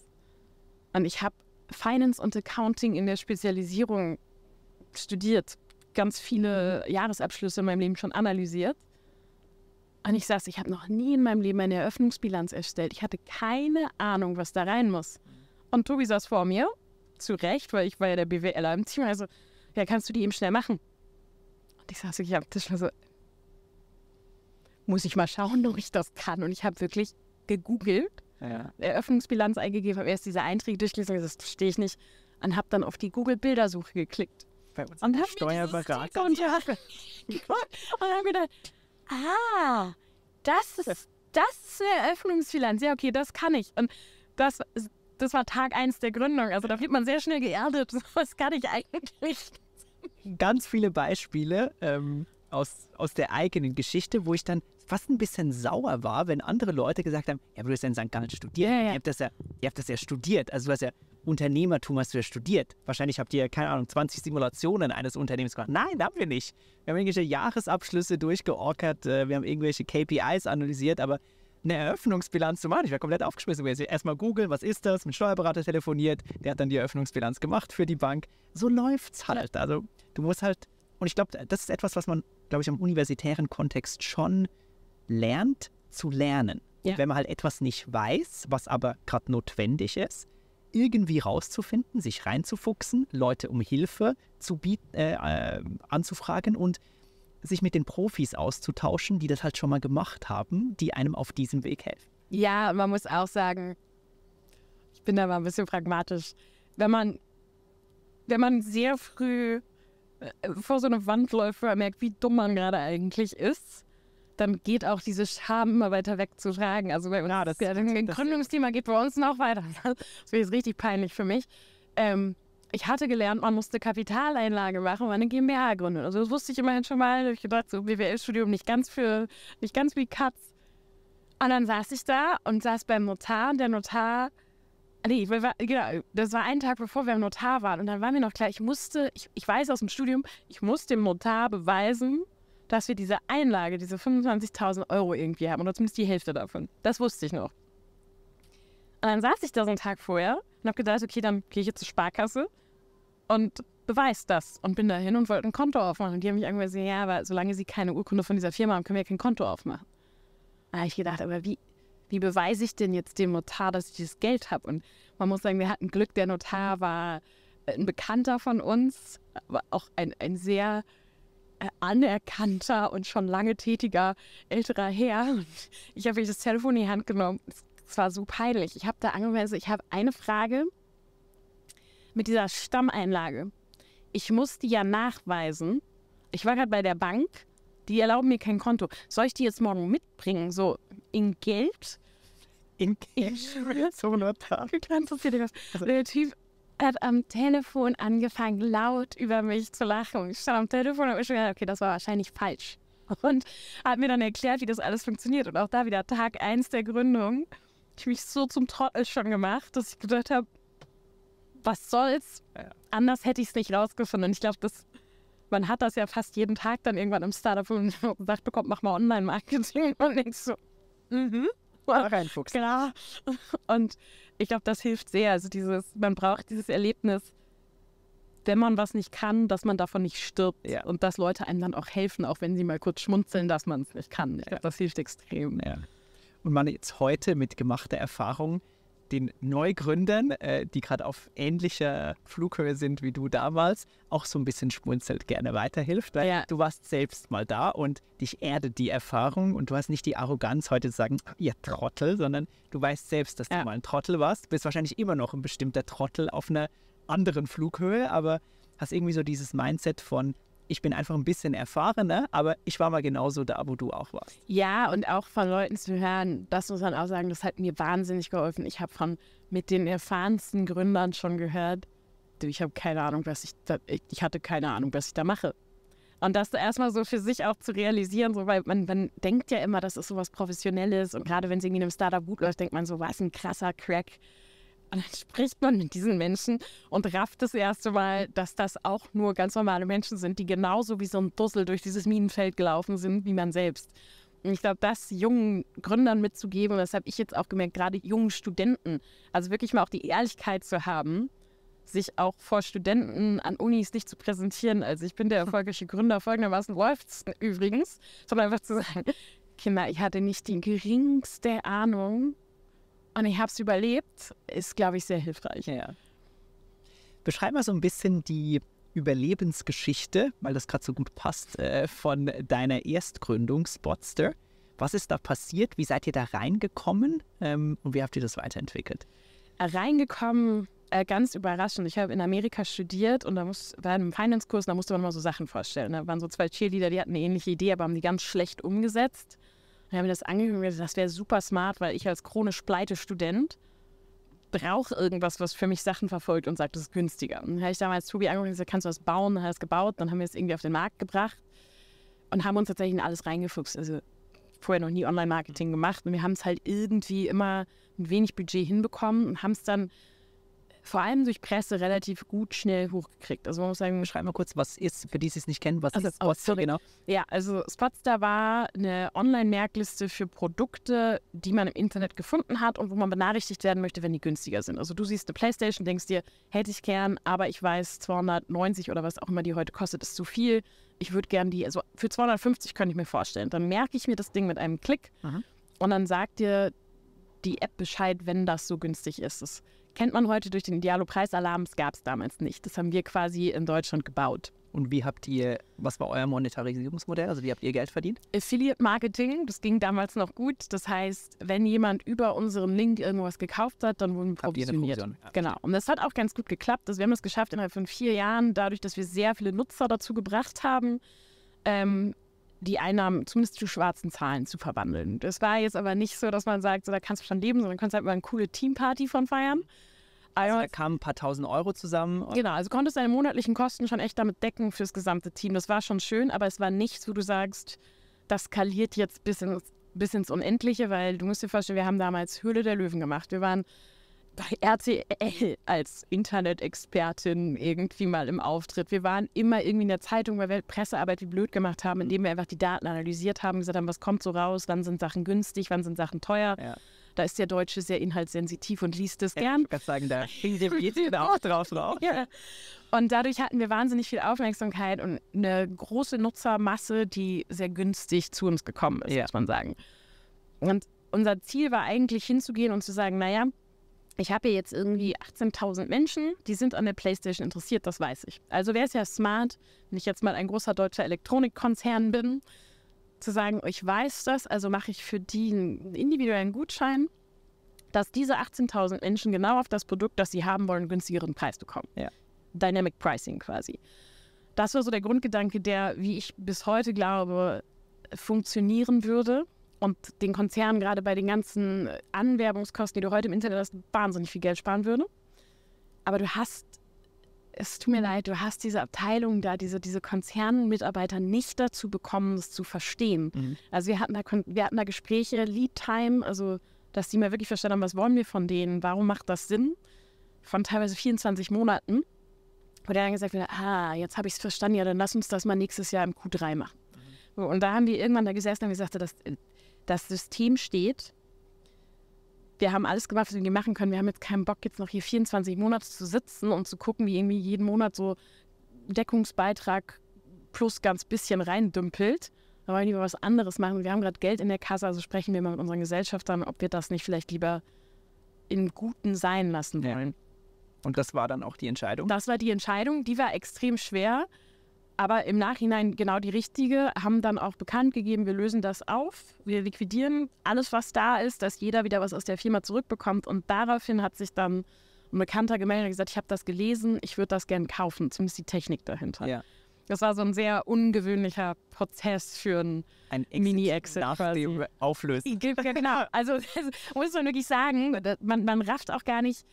Und ich habe Finance und Accounting in der Spezialisierung studiert, ganz viele mhm. Jahresabschlüsse in meinem Leben schon analysiert. Und ich saß, ich habe noch nie in meinem Leben eine Eröffnungsbilanz erstellt. Ich hatte keine Ahnung, was da rein muss. Und Tobi saß vor mir, zu Recht, weil ich war ja der BWLer im Team. Also, ja, kannst du die eben schnell machen? Und ich saß wirklich am Tisch und so, muss ich mal schauen, ob ich das kann. Und ich habe wirklich gegoogelt, ja. Eröffnungsbilanz eingegeben, habe erst diese Einträge durchgelesen das verstehe ich nicht. Und habe dann auf die Google-Bildersuche geklickt. Bei uns und habe Steuerberater. Und, ja, und habe gedacht, ah, das ist, das ist eine Eröffnungsbilanz. Ja, okay, das kann ich. Und das, das war Tag 1 der Gründung. Also da wird man sehr schnell geerdet. Was kann ich eigentlich? Ganz viele Beispiele. Ähm, aus, aus der eigenen Geschichte, wo ich dann fast ein bisschen sauer war, wenn andere Leute gesagt haben, ja, aber du hast ja in St. Gallen studiert. Ja, ja. Ihr, habt das ja, ihr habt das ja studiert. Also du hast ja Unternehmertum hast du ja studiert. Wahrscheinlich habt ihr, keine Ahnung, 20 Simulationen eines Unternehmens gemacht. Nein, haben wir nicht. Wir haben irgendwelche Jahresabschlüsse durchgeorkert, äh, wir haben irgendwelche KPIs analysiert, aber eine Eröffnungsbilanz zu machen. Ich wäre komplett aufgeschmissen gewesen. Also erstmal googeln, was ist das? Mit Steuerberater telefoniert, der hat dann die Eröffnungsbilanz gemacht für die Bank. So läuft's halt. Also du musst halt, und ich glaube, das ist etwas, was man glaube ich, im universitären Kontext schon lernt zu lernen. Ja. Wenn man halt etwas nicht weiß, was aber gerade notwendig ist, irgendwie rauszufinden, sich reinzufuchsen, Leute um Hilfe zu bieten, äh, äh, anzufragen und sich mit den Profis auszutauschen, die das halt schon mal gemacht haben, die einem auf diesem Weg helfen. Ja, man muss auch sagen, ich bin da mal ein bisschen pragmatisch. Wenn man, wenn man sehr früh vor so eine Wand läuft, weil man merkt, wie dumm man gerade eigentlich ist, dann geht auch diese Scham immer weiter wegzutragen. Also bei uns, ah, ja, das, das, das Gründungsthema geht bei uns noch weiter. Das wäre jetzt richtig peinlich für mich. Ähm, ich hatte gelernt, man musste Kapitaleinlage machen, wenn man eine GmbH gründet. Also das wusste ich immerhin schon mal. Da ich gedacht, so BWL-Studium nicht ganz für, nicht ganz wie Katz. Und dann saß ich da und saß beim Notar und der Notar Nee, war, genau, das war einen Tag bevor wir am Notar waren. Und dann war mir noch klar, ich musste, ich, ich weiß aus dem Studium, ich muss dem Notar beweisen, dass wir diese Einlage, diese 25.000 Euro irgendwie haben oder zumindest die Hälfte davon. Das wusste ich noch. Und dann saß ich da so einen Tag vorher und habe gedacht, okay, dann gehe ich jetzt zur Sparkasse und beweise das und bin dahin und wollte ein Konto aufmachen. Und die haben mich irgendwann gesagt, ja, aber solange sie keine Urkunde von dieser Firma haben, können wir ja kein Konto aufmachen. Da habe ich gedacht, aber wie wie beweise ich denn jetzt dem Notar, dass ich dieses Geld habe? Und man muss sagen, wir hatten Glück, der Notar mhm. war äh, ein Bekannter von uns, aber auch ein, ein sehr äh, anerkannter und schon lange tätiger älterer Herr. ich habe das Telefon in die Hand genommen. Es war so peinlich. Ich habe da angemeldet, also ich habe eine Frage mit dieser Stammeinlage. Ich muss die ja nachweisen. Ich war gerade bei der Bank die erlauben mir kein Konto. Soll ich die jetzt morgen mitbringen? So in Geld? In Cash? so notar. Du kannst es dir nicht also. Der Typ hat am Telefon angefangen, laut über mich zu lachen. Ich stand am Telefon und habe schon gedacht, okay, das war wahrscheinlich falsch. Und hat mir dann erklärt, wie das alles funktioniert. Und auch da wieder Tag 1 der Gründung. Ich habe mich so zum Trottel schon gemacht, dass ich gedacht habe, was soll's? Ja. Anders hätte ich es nicht rausgefunden. Und ich glaube, das man hat das ja fast jeden Tag dann irgendwann im Startup und sagt bekommt, mach mal Online-Marketing und nichts so. Mhm. Fuchs klar Und ich glaube, das hilft sehr. Also dieses, man braucht dieses Erlebnis, wenn man was nicht kann, dass man davon nicht stirbt ja. und dass Leute einem dann auch helfen, auch wenn sie mal kurz schmunzeln, dass man es nicht kann. Ja. Das hilft extrem. Ja. Und man jetzt heute mit gemachter Erfahrung den Neugründern, äh, die gerade auf ähnlicher Flughöhe sind wie du damals, auch so ein bisschen schmunzelt gerne weiterhilft. Ja. Du warst selbst mal da und dich erdet die Erfahrung und du hast nicht die Arroganz, heute zu sagen, ihr Trottel, sondern du weißt selbst, dass ja. du mal ein Trottel warst. Du bist wahrscheinlich immer noch ein bestimmter Trottel auf einer anderen Flughöhe, aber hast irgendwie so dieses Mindset von, ich bin einfach ein bisschen erfahrener, aber ich war mal genauso da, wo du auch warst. Ja, und auch von Leuten zu hören, das muss man auch sagen, das hat mir wahnsinnig geholfen. Ich habe von mit den erfahrensten Gründern schon gehört, du, ich habe keine Ahnung, was ich da, ich, ich hatte keine Ahnung, was ich da mache. Und das erstmal so für sich auch zu realisieren, so, weil man, man denkt ja immer, das ist so was Professionelles. Und gerade wenn es irgendwie in einem Startup gut läuft, denkt man so, was ein krasser Crack. Und dann spricht man mit diesen Menschen und rafft das erste Mal, dass das auch nur ganz normale Menschen sind, die genauso wie so ein Dussel durch dieses Minenfeld gelaufen sind wie man selbst. Und ich glaube, das jungen Gründern mitzugeben, und das habe ich jetzt auch gemerkt, gerade jungen Studenten, also wirklich mal auch die Ehrlichkeit zu haben, sich auch vor Studenten an Unis nicht zu präsentieren. Also ich bin der erfolgreiche Gründer, folgendermaßen läuft es übrigens, sondern einfach zu sagen, Kinder, ich hatte nicht die geringste Ahnung, und ich habe es überlebt, ist, glaube ich, sehr hilfreich. Ja. Beschreib mal so ein bisschen die Überlebensgeschichte, weil das gerade so gut passt, äh, von deiner Erstgründung Spotster. Was ist da passiert? Wie seid ihr da reingekommen ähm, und wie habt ihr das weiterentwickelt? Äh, reingekommen, äh, ganz überraschend. Ich habe in Amerika studiert und da muss, war in einem Finance-Kurs, da musste man mal so Sachen vorstellen. Da ne? waren so zwei Cheerleader, die hatten eine ähnliche Idee, aber haben die ganz schlecht umgesetzt. Dann haben wir das angehört, das wäre super smart, weil ich als chronisch pleite Student brauche irgendwas, was für mich Sachen verfolgt und sagt, das ist günstiger. Und dann habe ich damals Tobi angerufen und gesagt, kannst du was bauen? Dann hat er es gebaut, dann haben wir es irgendwie auf den Markt gebracht und haben uns tatsächlich in alles reingefuchst. Also vorher noch nie Online-Marketing gemacht und wir haben es halt irgendwie immer ein wenig Budget hinbekommen und haben es dann vor allem durch Presse relativ gut schnell hochgekriegt. Also man muss sagen, schreib mal kurz, was ist, für die es nicht kennen, was also, ist Spotstar, oh, genau. Ja, also Spotstar war eine Online-Merkliste für Produkte, die man im Internet gefunden hat und wo man benachrichtigt werden möchte, wenn die günstiger sind. Also du siehst eine Playstation, denkst dir, hätte ich gern, aber ich weiß, 290 oder was auch immer die heute kostet, ist zu viel. Ich würde gern die, also für 250 könnte ich mir vorstellen. Dann merke ich mir das Ding mit einem Klick Aha. und dann sagt dir die App Bescheid, wenn das so günstig ist. Das kennt man heute durch den Idealo-Preisalarm, das gab es damals nicht. Das haben wir quasi in Deutschland gebaut. Und wie habt ihr, was war euer Monetarisierungsmodell? Also wie habt ihr Geld verdient? Affiliate Marketing, das ging damals noch gut. Das heißt, wenn jemand über unseren Link irgendwas gekauft hat, dann wurden wir provisioniert. Ja. Genau. Und das hat auch ganz gut geklappt. Also wir haben es geschafft innerhalb von vier Jahren, dadurch, dass wir sehr viele Nutzer dazu gebracht haben, ähm, die Einnahmen zumindest zu schwarzen Zahlen zu verwandeln. Das war jetzt aber nicht so, dass man sagt, so, da kannst du schon leben, sondern kannst halt mal eine coole Teamparty von feiern. Also, also da kamen ein paar tausend Euro zusammen. Genau, also konntest deine monatlichen Kosten schon echt damit decken fürs gesamte Team. Das war schon schön, aber es war nichts, wo du sagst, das skaliert jetzt bis ins, bis ins Unendliche, weil du musst dir vorstellen, wir haben damals Höhle der Löwen gemacht. Wir waren bei RTL als Internet-Expertin irgendwie mal im Auftritt. Wir waren immer irgendwie in der Zeitung, weil wir halt Pressearbeit wie blöd gemacht haben, indem wir einfach die Daten analysiert haben, gesagt haben, was kommt so raus, wann sind Sachen günstig, wann sind Sachen teuer. Ja. Da ist der Deutsche sehr inhaltssensitiv und liest es ja, gern. Ich kann sagen, da hing der da auch drauf drauf. Ja. Und dadurch hatten wir wahnsinnig viel Aufmerksamkeit und eine große Nutzermasse, die sehr günstig zu uns gekommen ist, muss man sagen. Und unser Ziel war eigentlich hinzugehen und zu sagen, naja, ich habe jetzt irgendwie 18.000 mhm. Menschen, die sind an der PlayStation interessiert, das weiß ich. Also wäre es ja smart, wenn ich jetzt mal ein großer deutscher Elektronikkonzern bin, zu sagen, ich weiß das, also mache ich für die einen individuellen Gutschein, dass diese 18.000 Menschen genau auf das Produkt, das sie haben wollen, günstigeren Preis bekommen. Ja. Dynamic Pricing quasi. Das war so der Grundgedanke, der, wie ich bis heute glaube, funktionieren würde und den Konzernen gerade bei den ganzen äh, Anwerbungskosten, die du heute im Internet hast, wahnsinnig viel Geld sparen würde. Aber du hast, es tut mir mhm. leid, du hast diese Abteilung da, diese, diese Konzernmitarbeiter nicht dazu bekommen, es zu verstehen. Mhm. Also wir hatten, da, wir hatten da Gespräche, Lead Time, also dass die mal wirklich verstanden haben, was wollen wir von denen, warum macht das Sinn, von teilweise 24 Monaten. Wo der dann gesagt hat, ah, jetzt habe ich es verstanden, ja, dann lass uns das mal nächstes Jahr im Q3 machen. Mhm. Und da haben wir irgendwann da gesessen und gesagt, das äh, das System steht. Wir haben alles gemacht, was wir machen können. Wir haben jetzt keinen Bock, jetzt noch hier 24 Monate zu sitzen und zu gucken, wie irgendwie jeden Monat so Deckungsbeitrag plus ganz bisschen reindümpelt. Da wollen wir lieber was anderes machen. Wir haben gerade Geld in der Kasse, also sprechen wir mal mit unseren Gesellschaftern, ob wir das nicht vielleicht lieber in Guten sein lassen wollen. Ja. Und das war dann auch die Entscheidung? Das war die Entscheidung. Die war extrem schwer aber im Nachhinein genau die richtige, haben dann auch bekannt gegeben, wir lösen das auf, wir liquidieren alles, was da ist, dass jeder wieder was aus der Firma zurückbekommt. Und daraufhin hat sich dann ein Bekannter gemeldet und gesagt, ich habe das gelesen, ich würde das gerne kaufen, zumindest die Technik dahinter. Ja. Das war so ein sehr ungewöhnlicher Prozess für einen ein Mini-Exit. Nach quasi. dem Auflösen. genau. Also muss man wirklich sagen, man, man rafft auch gar nicht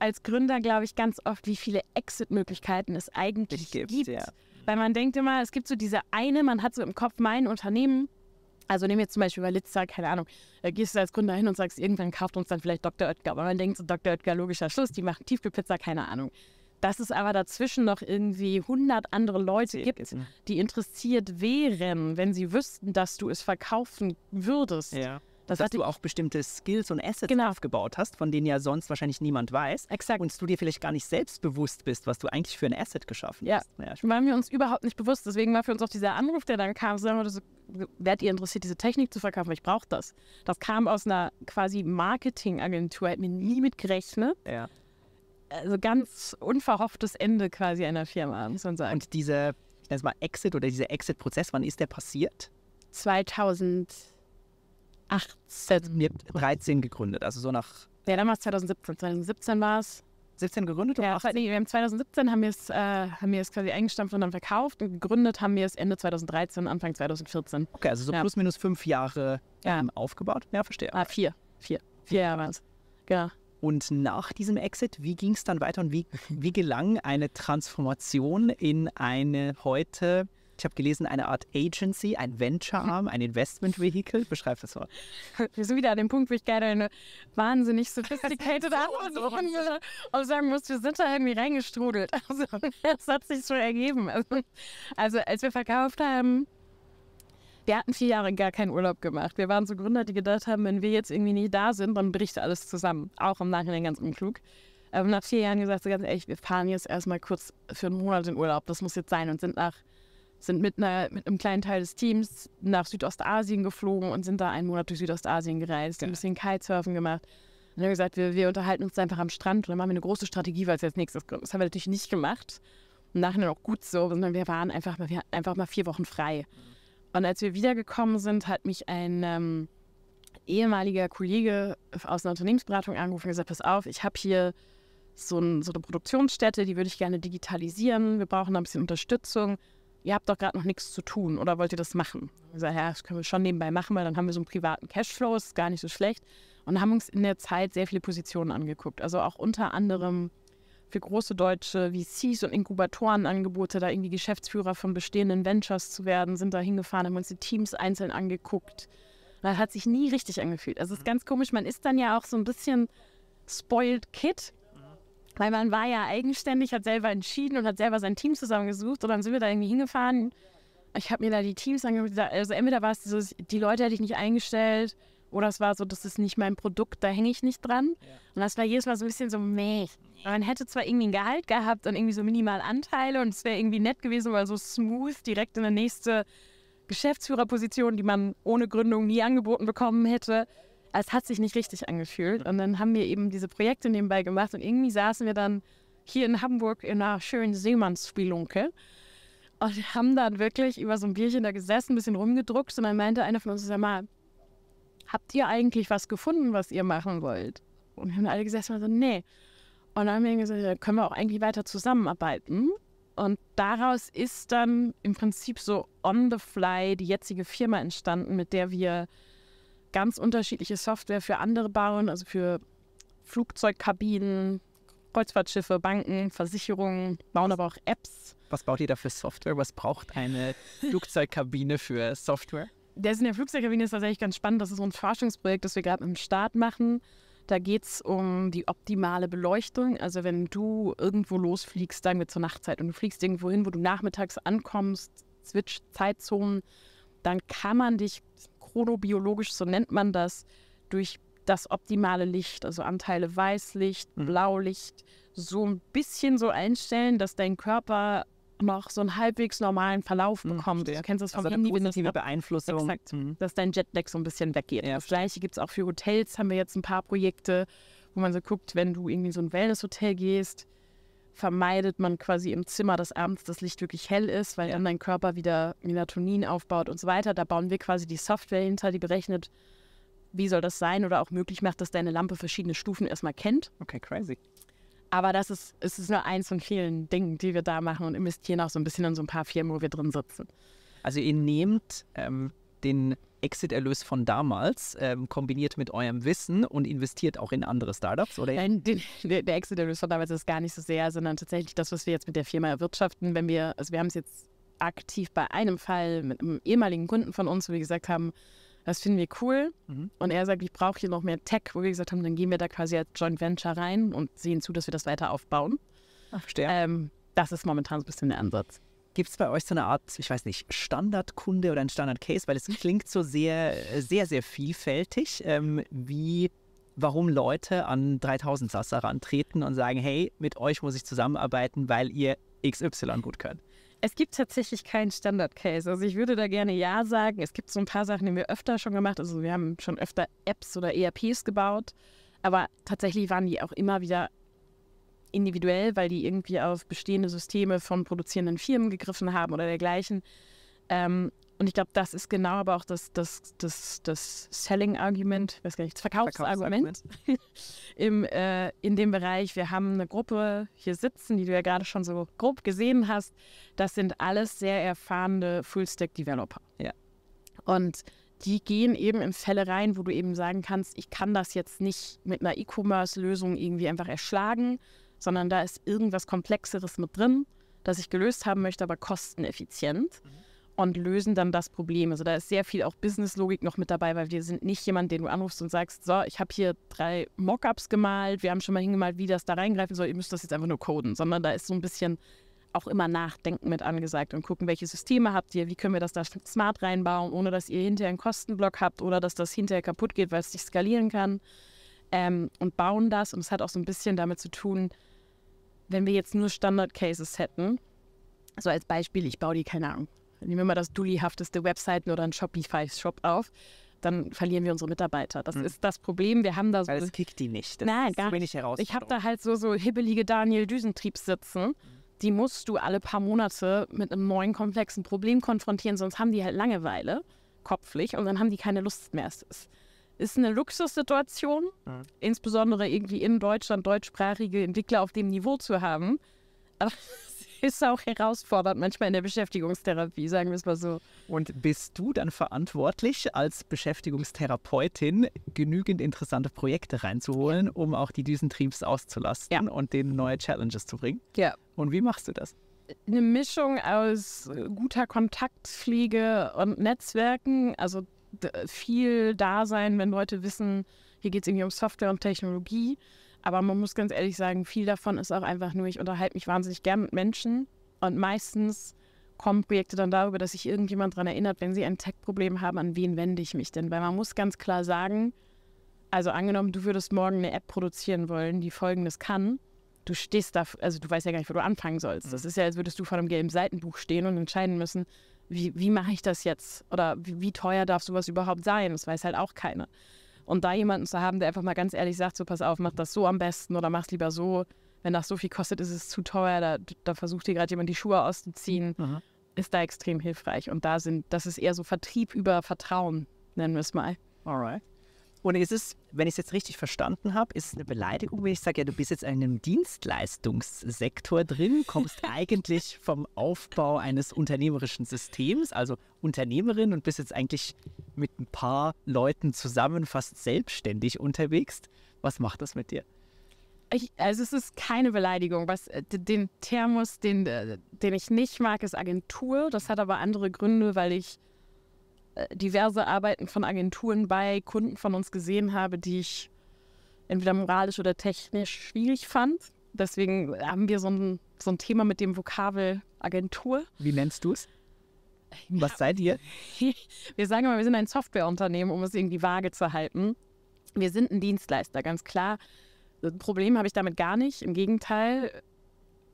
als Gründer, glaube ich, ganz oft, wie viele Exit-Möglichkeiten es eigentlich gibt. gibt. Ja. Weil man denkt immer, es gibt so diese eine, man hat so im Kopf mein Unternehmen. Also nehmen wir zum Beispiel bei Litza, keine Ahnung, äh, gehst du als Gründer hin und sagst, irgendwann kauft uns dann vielleicht Dr. Oetker. Aber man denkt so, Dr. Oetker, logischer Schluss, die machen Tiefkühlpizza, keine Ahnung. Dass es aber dazwischen noch irgendwie 100 andere Leute gibt, die interessiert wären, wenn sie wüssten, dass du es verkaufen würdest. Ja. Das dass du auch bestimmte Skills und Assets genau. aufgebaut hast, von denen ja sonst wahrscheinlich niemand weiß. Exakt. Und du dir vielleicht gar nicht selbstbewusst bist, was du eigentlich für ein Asset geschaffen ja. hast. Ja, waren wir uns überhaupt nicht bewusst. Deswegen war für uns auch dieser Anruf, der dann kam, so, werdet ihr interessiert, diese Technik zu verkaufen? Ich brauche das. Das kam aus einer quasi Marketingagentur, hätte mir nie mit gerechnet. Ja. Also ganz unverhofftes Ende quasi einer Firma, muss man sagen. Und dieser, ich nenne es mal Exit oder dieser Exit-Prozess, wann ist der passiert? 2000. 18. Wir 13 gegründet, also so nach. Ja, dann war es 2017. 2017 war es. 17 gegründet oder ja, 18? Nee, wir haben 2017 haben wir es, äh, haben wir es quasi eingestampft und dann verkauft und gegründet haben wir es Ende 2013, Anfang 2014. Okay, also so ja. plus minus fünf Jahre ja. ähm, aufgebaut. Ja, verstehe. Ah, vier. Vier. Vier Jahre waren es. Genau. Und nach diesem Exit, wie ging es dann weiter und wie, wie gelang eine Transformation in eine heute ich habe gelesen, eine Art Agency, ein Venture-Arm, ein Investment-Vehicle. Beschreib das mal. Wir sind wieder an dem Punkt, wo ich gerne eine wahnsinnig sophisticated Antwort so, so. sagen muss, wir sind da irgendwie reingestrudelt. Also, das hat sich schon ergeben. Also, also als wir verkauft haben, wir hatten vier Jahre gar keinen Urlaub gemacht. Wir waren so Gründer, die gedacht haben, wenn wir jetzt irgendwie nicht da sind, dann bricht alles zusammen. Auch im Nachhinein ganz unklug. Aber ähm, nach vier Jahren gesagt, so ganz ehrlich, wir fahren jetzt erstmal kurz für einen Monat in Urlaub. Das muss jetzt sein und sind nach sind mit, einer, mit einem kleinen Teil des Teams nach Südostasien geflogen und sind da einen Monat durch Südostasien gereist, ja. ein bisschen Kitesurfen gemacht. Und dann haben gesagt, wir, wir unterhalten uns einfach am Strand und dann machen wir eine große Strategie, weil es als nächstes kommt. Das haben wir natürlich nicht gemacht. Im Nachhinein auch gut so, sondern wir waren einfach mal, einfach mal vier Wochen frei. Und als wir wiedergekommen sind, hat mich ein ähm, ehemaliger Kollege aus einer Unternehmensberatung angerufen und gesagt, pass auf, ich habe hier so, ein, so eine Produktionsstätte, die würde ich gerne digitalisieren. Wir brauchen da ein bisschen Unterstützung ihr habt doch gerade noch nichts zu tun oder wollt ihr das machen? Ich sage, ja, das können wir schon nebenbei machen, weil dann haben wir so einen privaten Cashflow, ist gar nicht so schlecht. Und haben uns in der Zeit sehr viele Positionen angeguckt. Also auch unter anderem für große deutsche VCs und Inkubatorenangebote, da irgendwie Geschäftsführer von bestehenden Ventures zu werden, sind da hingefahren, haben uns die Teams einzeln angeguckt. Das hat sich nie richtig angefühlt. Also es ist mhm. ganz komisch, man ist dann ja auch so ein bisschen spoiled kid weil man war ja eigenständig, hat selber entschieden und hat selber sein Team zusammengesucht. Und dann sind wir da irgendwie hingefahren. Ich habe mir da die Teams angeguckt. Also entweder war es so, die Leute hätte ich nicht eingestellt. Oder es war so, das ist nicht mein Produkt, da hänge ich nicht dran. Und das war jedes Mal so ein bisschen so, meh. Man hätte zwar irgendwie ein Gehalt gehabt und irgendwie so minimal Anteile und es wäre irgendwie nett gewesen, weil so smooth direkt in der nächste Geschäftsführerposition, die man ohne Gründung nie angeboten bekommen hätte es hat sich nicht richtig angefühlt. Und dann haben wir eben diese Projekte nebenbei gemacht und irgendwie saßen wir dann hier in Hamburg in einer schönen Seemannsspielunke und haben dann wirklich über so ein Bierchen da gesessen, ein bisschen rumgedruckt und dann meinte einer von uns, sag mal, habt ihr eigentlich was gefunden, was ihr machen wollt? Und wir haben alle gesessen und so, nee. Und dann haben wir gesagt, können wir auch eigentlich weiter zusammenarbeiten? Und daraus ist dann im Prinzip so on the fly die jetzige Firma entstanden, mit der wir ganz unterschiedliche Software für andere bauen, also für Flugzeugkabinen, Kreuzfahrtschiffe, Banken, Versicherungen, bauen aber auch Apps. Was baut ihr da für Software? Was braucht eine Flugzeugkabine für Software? Das in der Flugzeugkabine ist tatsächlich ganz spannend. Das ist so ein Forschungsprojekt, das wir gerade im Start machen. Da geht es um die optimale Beleuchtung. Also wenn du irgendwo losfliegst, sagen wir zur Nachtzeit, und du fliegst irgendwo hin, wo du nachmittags ankommst, switch Zeitzonen, dann kann man dich, chronobiologisch, so nennt man das, durch das optimale Licht, also Anteile Weißlicht, mhm. Blaulicht, so ein bisschen so einstellen, dass dein Körper noch so einen halbwegs normalen Verlauf mhm, bekommt. Mhm, du kennst das also vom also Handy, eine positive Beeinflussung. Exakt, mhm. dass dein Jetlag so ein bisschen weggeht. Ja, das gleiche gibt es auch für Hotels, haben wir jetzt ein paar Projekte, wo man so guckt, wenn du irgendwie so ein Wellnesshotel gehst, vermeidet man quasi im Zimmer, dass abends das Licht wirklich hell ist, weil dann dein Körper wieder Melatonin aufbaut und so weiter. Da bauen wir quasi die Software hinter, die berechnet, wie soll das sein oder auch möglich macht, dass deine Lampe verschiedene Stufen erstmal kennt. Okay, crazy. Aber das ist, es ist nur eins von vielen Dingen, die wir da machen und investieren auch so ein bisschen in so ein paar Firmen, wo wir drin sitzen. Also ihr nehmt ähm, den Exit-Erlös von damals ähm, kombiniert mit eurem Wissen und investiert auch in andere Startups, oder? Nein, den, der, der Exit-Erlös von damals ist gar nicht so sehr, sondern tatsächlich das, was wir jetzt mit der Firma erwirtschaften. Wenn wir, also wir haben es jetzt aktiv bei einem Fall mit einem ehemaligen Kunden von uns, wo wir gesagt haben, das finden wir cool. Mhm. Und er sagt, ich brauche hier noch mehr Tech, wo wir gesagt haben, dann gehen wir da quasi als Joint Venture rein und sehen zu, dass wir das weiter aufbauen. Ach, ähm, das ist momentan so ein bisschen der Ansatz. Gibt es bei euch so eine Art, ich weiß nicht, Standardkunde oder ein Standardcase? Weil es hm. klingt so sehr, äh, sehr, sehr vielfältig. Ähm, wie, warum Leute an 3000 Sasser rantreten und sagen, hey, mit euch muss ich zusammenarbeiten, weil ihr XY gut könnt? Es gibt tatsächlich keinen Standard-Case. Also ich würde da gerne Ja sagen. Es gibt so ein paar Sachen, die wir öfter schon gemacht haben. Also wir haben schon öfter Apps oder ERPs gebaut. Aber tatsächlich waren die auch immer wieder individuell, weil die irgendwie auf bestehende Systeme von produzierenden Firmen gegriffen haben oder dergleichen. Ähm, und ich glaube, das ist genau aber auch das, das, das, das Selling-Argument, weiß gar nicht, das Verkaufsargument Verkaufs Im, äh, in dem Bereich. Wir haben eine Gruppe hier sitzen, die du ja gerade schon so grob gesehen hast. Das sind alles sehr erfahrene Full-Stack-Developer. Ja. Und die gehen eben in Fälle rein, wo du eben sagen kannst, ich kann das jetzt nicht mit einer E-Commerce-Lösung irgendwie einfach erschlagen, sondern da ist irgendwas Komplexeres mit drin, das ich gelöst haben möchte, aber kosteneffizient mhm. und lösen dann das Problem. Also da ist sehr viel auch Businesslogik noch mit dabei, weil wir sind nicht jemand, den du anrufst und sagst, so, ich habe hier drei Mockups gemalt, wir haben schon mal hingemalt, wie das da reingreifen soll, ihr müsst das jetzt einfach nur coden, sondern da ist so ein bisschen auch immer Nachdenken mit angesagt und gucken, welche Systeme habt ihr, wie können wir das da smart reinbauen, ohne dass ihr hinterher einen Kostenblock habt oder dass das hinterher kaputt geht, weil es nicht skalieren kann. Ähm, und bauen das. Und es hat auch so ein bisschen damit zu tun, wenn wir jetzt nur Standard-Cases hätten, so als Beispiel, ich baue die, keine Ahnung, nehmen wir mal das dullihafteste Webseiten oder einen Shopify-Shop auf, dann verlieren wir unsere Mitarbeiter. Das hm. ist das Problem. Wir haben da so. Weil das kickt die nicht. Das nein, gar nicht. Heraus. Ich habe da halt so, so hibbelige Daniel Düsentriebs sitzen. Die musst du alle paar Monate mit einem neuen komplexen Problem konfrontieren, sonst haben die halt Langeweile, kopflich, und dann haben die keine Lust mehr. Es ist ist eine Luxussituation, mhm. insbesondere irgendwie in Deutschland deutschsprachige Entwickler auf dem Niveau zu haben. Aber es ist auch herausfordernd manchmal in der Beschäftigungstherapie, sagen wir es mal so. Und bist du dann verantwortlich, als Beschäftigungstherapeutin genügend interessante Projekte reinzuholen, um auch die Düsentriebs auszulasten ja. und denen neue Challenges zu bringen? Ja. Und wie machst du das? Eine Mischung aus guter Kontaktpflege und Netzwerken, also viel da sein, wenn Leute wissen, hier geht es irgendwie um Software und Technologie. Aber man muss ganz ehrlich sagen, viel davon ist auch einfach nur, ich unterhalte mich wahnsinnig gern mit Menschen und meistens kommen Projekte dann darüber, dass sich irgendjemand daran erinnert, wenn sie ein Tech-Problem haben, an wen wende ich mich denn? Weil man muss ganz klar sagen, also angenommen, du würdest morgen eine App produzieren wollen, die folgendes kann. Du stehst da, also du weißt ja gar nicht, wo du anfangen sollst. Mhm. Das ist ja, als würdest du vor einem gelben Seitenbuch stehen und entscheiden müssen, wie, wie mache ich das jetzt? Oder wie, wie, teuer darf sowas überhaupt sein? Das weiß halt auch keiner. Und da jemanden zu haben, der einfach mal ganz ehrlich sagt, so pass auf, mach das so am besten oder mach es lieber so. Wenn das so viel kostet, ist es zu teuer. Da, da versucht dir gerade jemand die Schuhe auszuziehen. Aha. Mhm. Mhm. Ist da extrem hilfreich. Und da sind, das ist eher so Vertrieb über Vertrauen, nennen wir es mal. Alright. Und ist es, wenn ich es jetzt richtig verstanden habe, ist es eine Beleidigung, wenn ich sage, ja, du bist jetzt in einem Dienstleistungssektor drin, kommst eigentlich vom Aufbau eines unternehmerischen Systems, also Unternehmerin und bist jetzt eigentlich mit ein paar Leuten zusammen fast selbstständig unterwegs. Was macht das mit dir? Ich, also es ist keine Beleidigung. Was, äh, den Thermos, den, äh, den ich nicht mag, ist Agentur. Das hat aber andere Gründe, weil ich äh, diverse Arbeiten von Agenturen bei Kunden von uns gesehen habe, die ich entweder moralisch oder technisch schwierig fand. Deswegen haben wir so ein, so ein Thema mit dem Vokabel Agentur. Wie nennst du es? Was ja. seid ihr? Wir sagen immer, wir sind ein Softwareunternehmen, um es irgendwie vage zu halten. Wir sind ein Dienstleister, ganz klar. Ein Problem habe ich damit gar nicht. Im Gegenteil,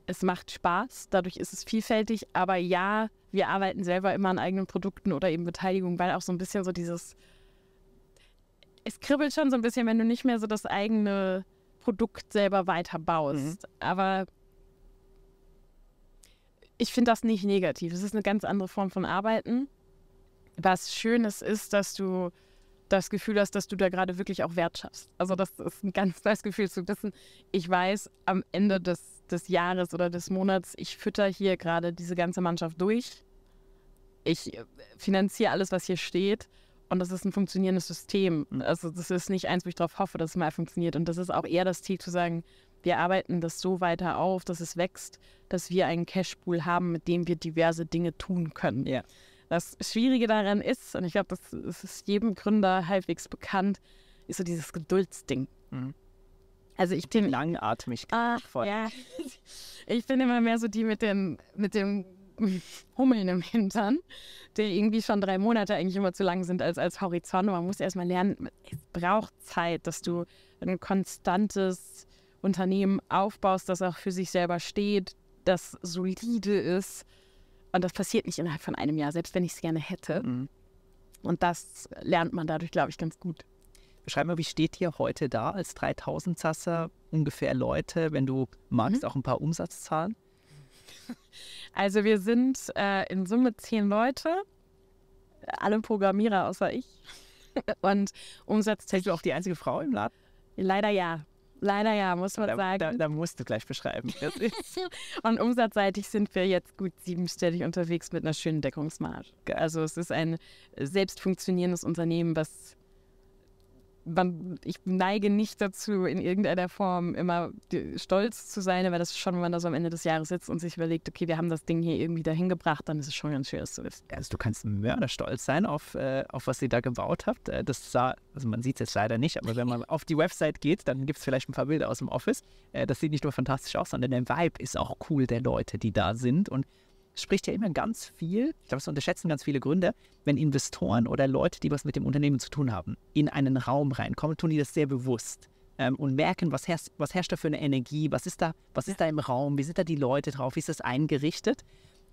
es macht Spaß, dadurch ist es vielfältig, aber ja, wir arbeiten selber immer an eigenen Produkten oder eben Beteiligung, weil auch so ein bisschen so dieses, es kribbelt schon so ein bisschen, wenn du nicht mehr so das eigene Produkt selber weiter baust. Mhm. Aber ich finde das nicht negativ. Es ist eine ganz andere Form von Arbeiten. Was Schönes ist, dass du das Gefühl hast, dass du da gerade wirklich auch Wert schaffst. Also das ist ein ganz neues Gefühl zu wissen, ich weiß, am Ende des, des Jahres oder des Monats, ich fütter hier gerade diese ganze Mannschaft durch. Ich äh, finanziere alles, was hier steht. Und das ist ein funktionierendes System. Mhm. Also das ist nicht eins, wo ich darauf hoffe, dass es mal funktioniert. Und das ist auch eher das Ziel zu sagen, wir arbeiten das so weiter auf, dass es wächst, dass wir einen Cashpool haben, mit dem wir diverse Dinge tun können. Ja. Das Schwierige daran ist, und ich glaube, das, das, ist jedem Gründer halbwegs bekannt, ist so dieses Geduldsding. Mhm. Also ich bin langatmig. Ah, ja. Ich bin immer mehr so die mit dem, mit dem Hummeln im Hintern, die irgendwie schon drei Monate eigentlich immer zu lang sind als, als Horizont. Man muss erstmal lernen, es braucht Zeit, dass du ein konstantes Unternehmen aufbaust, das auch für sich selber steht, das solide ist, und das passiert nicht innerhalb von einem Jahr, selbst wenn ich es gerne hätte. Mhm. Und das lernt man dadurch, glaube ich, ganz gut. Beschreib mal, wie steht ihr heute da als 3000 Sasser ungefähr Leute, wenn du magst, mhm. auch ein paar Umsatzzahlen? Also wir sind äh, in Summe zehn Leute, alle Programmierer außer ich. Und Umsatz. Bist du auch die einzige Frau im Laden? Leider ja. Leider ja, muss man da, sagen. Da, da, musst du gleich beschreiben. und umsatzseitig sind wir jetzt gut siebenstellig unterwegs mit einer schönen Deckungsmarge. Also es ist ein selbst funktionierendes Unternehmen, was man, ich neige nicht dazu, in irgendeiner Form immer stolz zu sein, weil das ist schon, wenn man da so am Ende des Jahres sitzt und sich überlegt, okay, wir haben das Ding hier irgendwie dahin gebracht, dann ist es schon ganz schön, dass zu wissen. Also du kannst mörderstolz sein auf, äh, auf was ihr da gebaut habt. Äh, das sah, also man sieht es jetzt leider nicht, aber wenn man auf die Website geht, dann gibt es vielleicht ein paar Bilder aus dem Office. Äh, das sieht nicht nur fantastisch aus, sondern der Vibe ist auch cool der Leute, die da sind und spricht ja immer ganz viel, ich glaube, es unterschätzen ganz viele Gründe, wenn Investoren oder Leute, die was mit dem Unternehmen zu tun haben, in einen Raum reinkommen, tun die das sehr bewusst ähm, und merken, was herrscht, was herrscht da für eine Energie, was ist, da, was ist da im Raum, wie sind da die Leute drauf, wie ist das eingerichtet.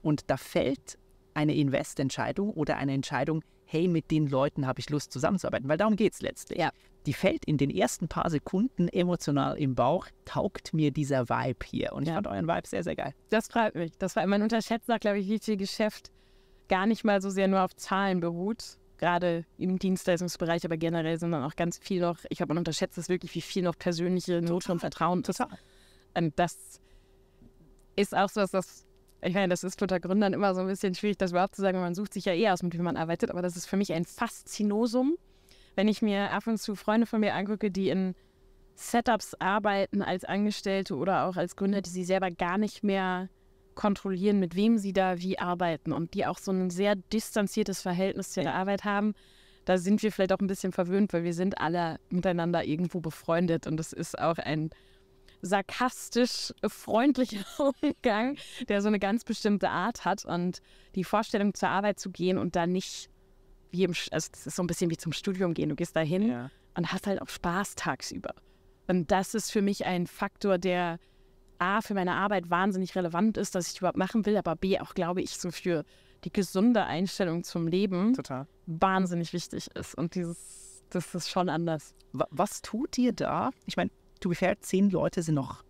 Und da fällt eine Investentscheidung oder eine Entscheidung hey, mit den Leuten habe ich Lust zusammenzuarbeiten, weil darum geht es letztlich. Ja. Die fällt in den ersten paar Sekunden emotional im Bauch, taugt mir dieser Vibe hier. Und ja. ich fand euren Vibe sehr, sehr geil. Das freut mich. Das war, man unterschätzt auch, glaube ich, wie viel Geschäft gar nicht mal so sehr nur auf Zahlen beruht. Gerade im Dienstleistungsbereich, aber generell sind dann auch ganz viel noch, ich glaube, man unterschätzt das wirklich, wie viel noch persönliche Not und Vertrauen. Total. Und ähm, das ist auch so, dass das ich meine, das ist unter Gründern immer so ein bisschen schwierig, das überhaupt zu sagen, weil man sucht sich ja eh aus, mit wem man arbeitet, aber das ist für mich ein Faszinosum, wenn ich mir ab und zu Freunde von mir angucke, die in Setups arbeiten als Angestellte oder auch als Gründer, die sie selber gar nicht mehr kontrollieren, mit wem sie da wie arbeiten und die auch so ein sehr distanziertes Verhältnis zu ihrer Arbeit haben. Da sind wir vielleicht auch ein bisschen verwöhnt, weil wir sind alle miteinander irgendwo befreundet und das ist auch ein sarkastisch äh, freundlicher Umgang, der so eine ganz bestimmte Art hat. Und die Vorstellung, zur Arbeit zu gehen und da nicht wie im, also das ist so ein bisschen wie zum Studium gehen. Du gehst dahin ja. und hast halt auch Spaß tagsüber. Und das ist für mich ein Faktor, der A, für meine Arbeit wahnsinnig relevant ist, dass ich überhaupt machen will, aber B, auch glaube ich, so für die gesunde Einstellung zum Leben Total. wahnsinnig wichtig ist. Und dieses, das ist schon anders. Was tut dir da? Ich meine, to be fair, zehn Leute sind noch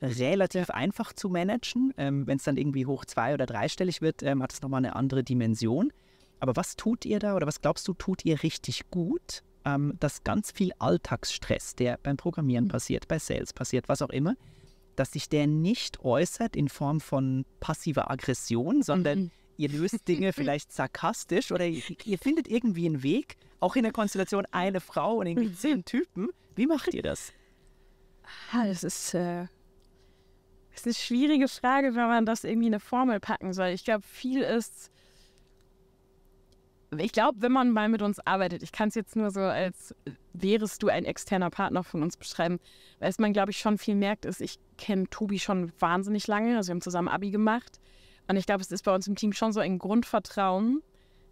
relativ einfach zu managen. Ähm, Wenn es dann irgendwie hoch zwei- oder dreistellig wird, ähm, hat es nochmal eine andere Dimension. Aber was tut ihr da oder was glaubst du, tut ihr richtig gut, ähm, dass ganz viel Alltagsstress, der beim Programmieren mhm. passiert, bei Sales passiert, was auch immer, dass sich der nicht äußert in Form von passiver Aggression, sondern mhm. ihr löst Dinge vielleicht sarkastisch oder ihr, ihr findet irgendwie einen Weg, auch in der Konstellation eine Frau und irgendwie zehn Typen. Wie macht ihr das? Ah, das ist, äh, ist eine schwierige Frage, wenn man das irgendwie in eine Formel packen soll. Ich glaube, viel ist. Ich glaube, wenn man mal mit uns arbeitet, ich kann es jetzt nur so als wärest du ein externer Partner von uns beschreiben, was man, glaube ich, schon viel merkt, ist, ich kenne Tobi schon wahnsinnig lange. Also, wir haben zusammen Abi gemacht. Und ich glaube, es ist bei uns im Team schon so ein Grundvertrauen,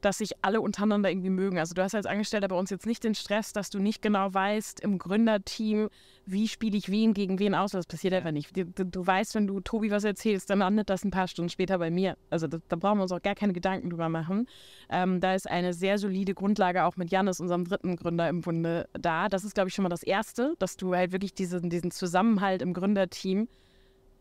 dass sich alle untereinander irgendwie mögen. Also du hast als Angestellter bei uns jetzt nicht den Stress, dass du nicht genau weißt im Gründerteam, wie spiele ich wen gegen wen aus. Das passiert einfach nicht. Du, du, weißt, wenn du Tobi was erzählst, dann landet das ein paar Stunden später bei mir. Also das, da brauchen wir uns auch gar keine Gedanken drüber machen. Ähm, da ist eine sehr solide Grundlage auch mit Janis, unserem dritten Gründer im Bunde, da. Das ist, glaube ich, schon mal das Erste, dass du halt wirklich diesen, diesen Zusammenhalt im Gründerteam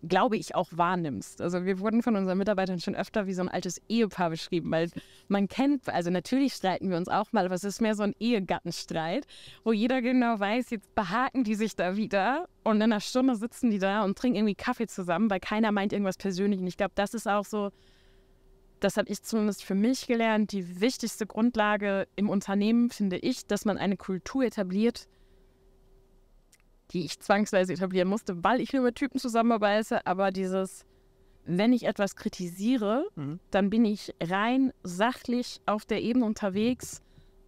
glaube ich, auch wahrnimmst. Also wir wurden von unseren Mitarbeitern schon öfter wie so ein altes Ehepaar beschrieben, weil man kennt, also natürlich streiten wir uns auch mal, aber es ist mehr so ein Ehegattenstreit, wo jeder genau weiß, jetzt behaken die sich da wieder und in einer Stunde sitzen die da und trinken irgendwie Kaffee zusammen, weil keiner meint irgendwas persönlich. Und ich glaube, das ist auch so, das habe ich zumindest für mich gelernt, die wichtigste Grundlage im Unternehmen finde ich, dass man eine Kultur etabliert, die ich zwangsweise etablieren musste, weil ich nur mit Typen zusammenarbeite, aber dieses, wenn ich etwas kritisiere, mhm. dann bin ich rein sachlich auf der Ebene unterwegs.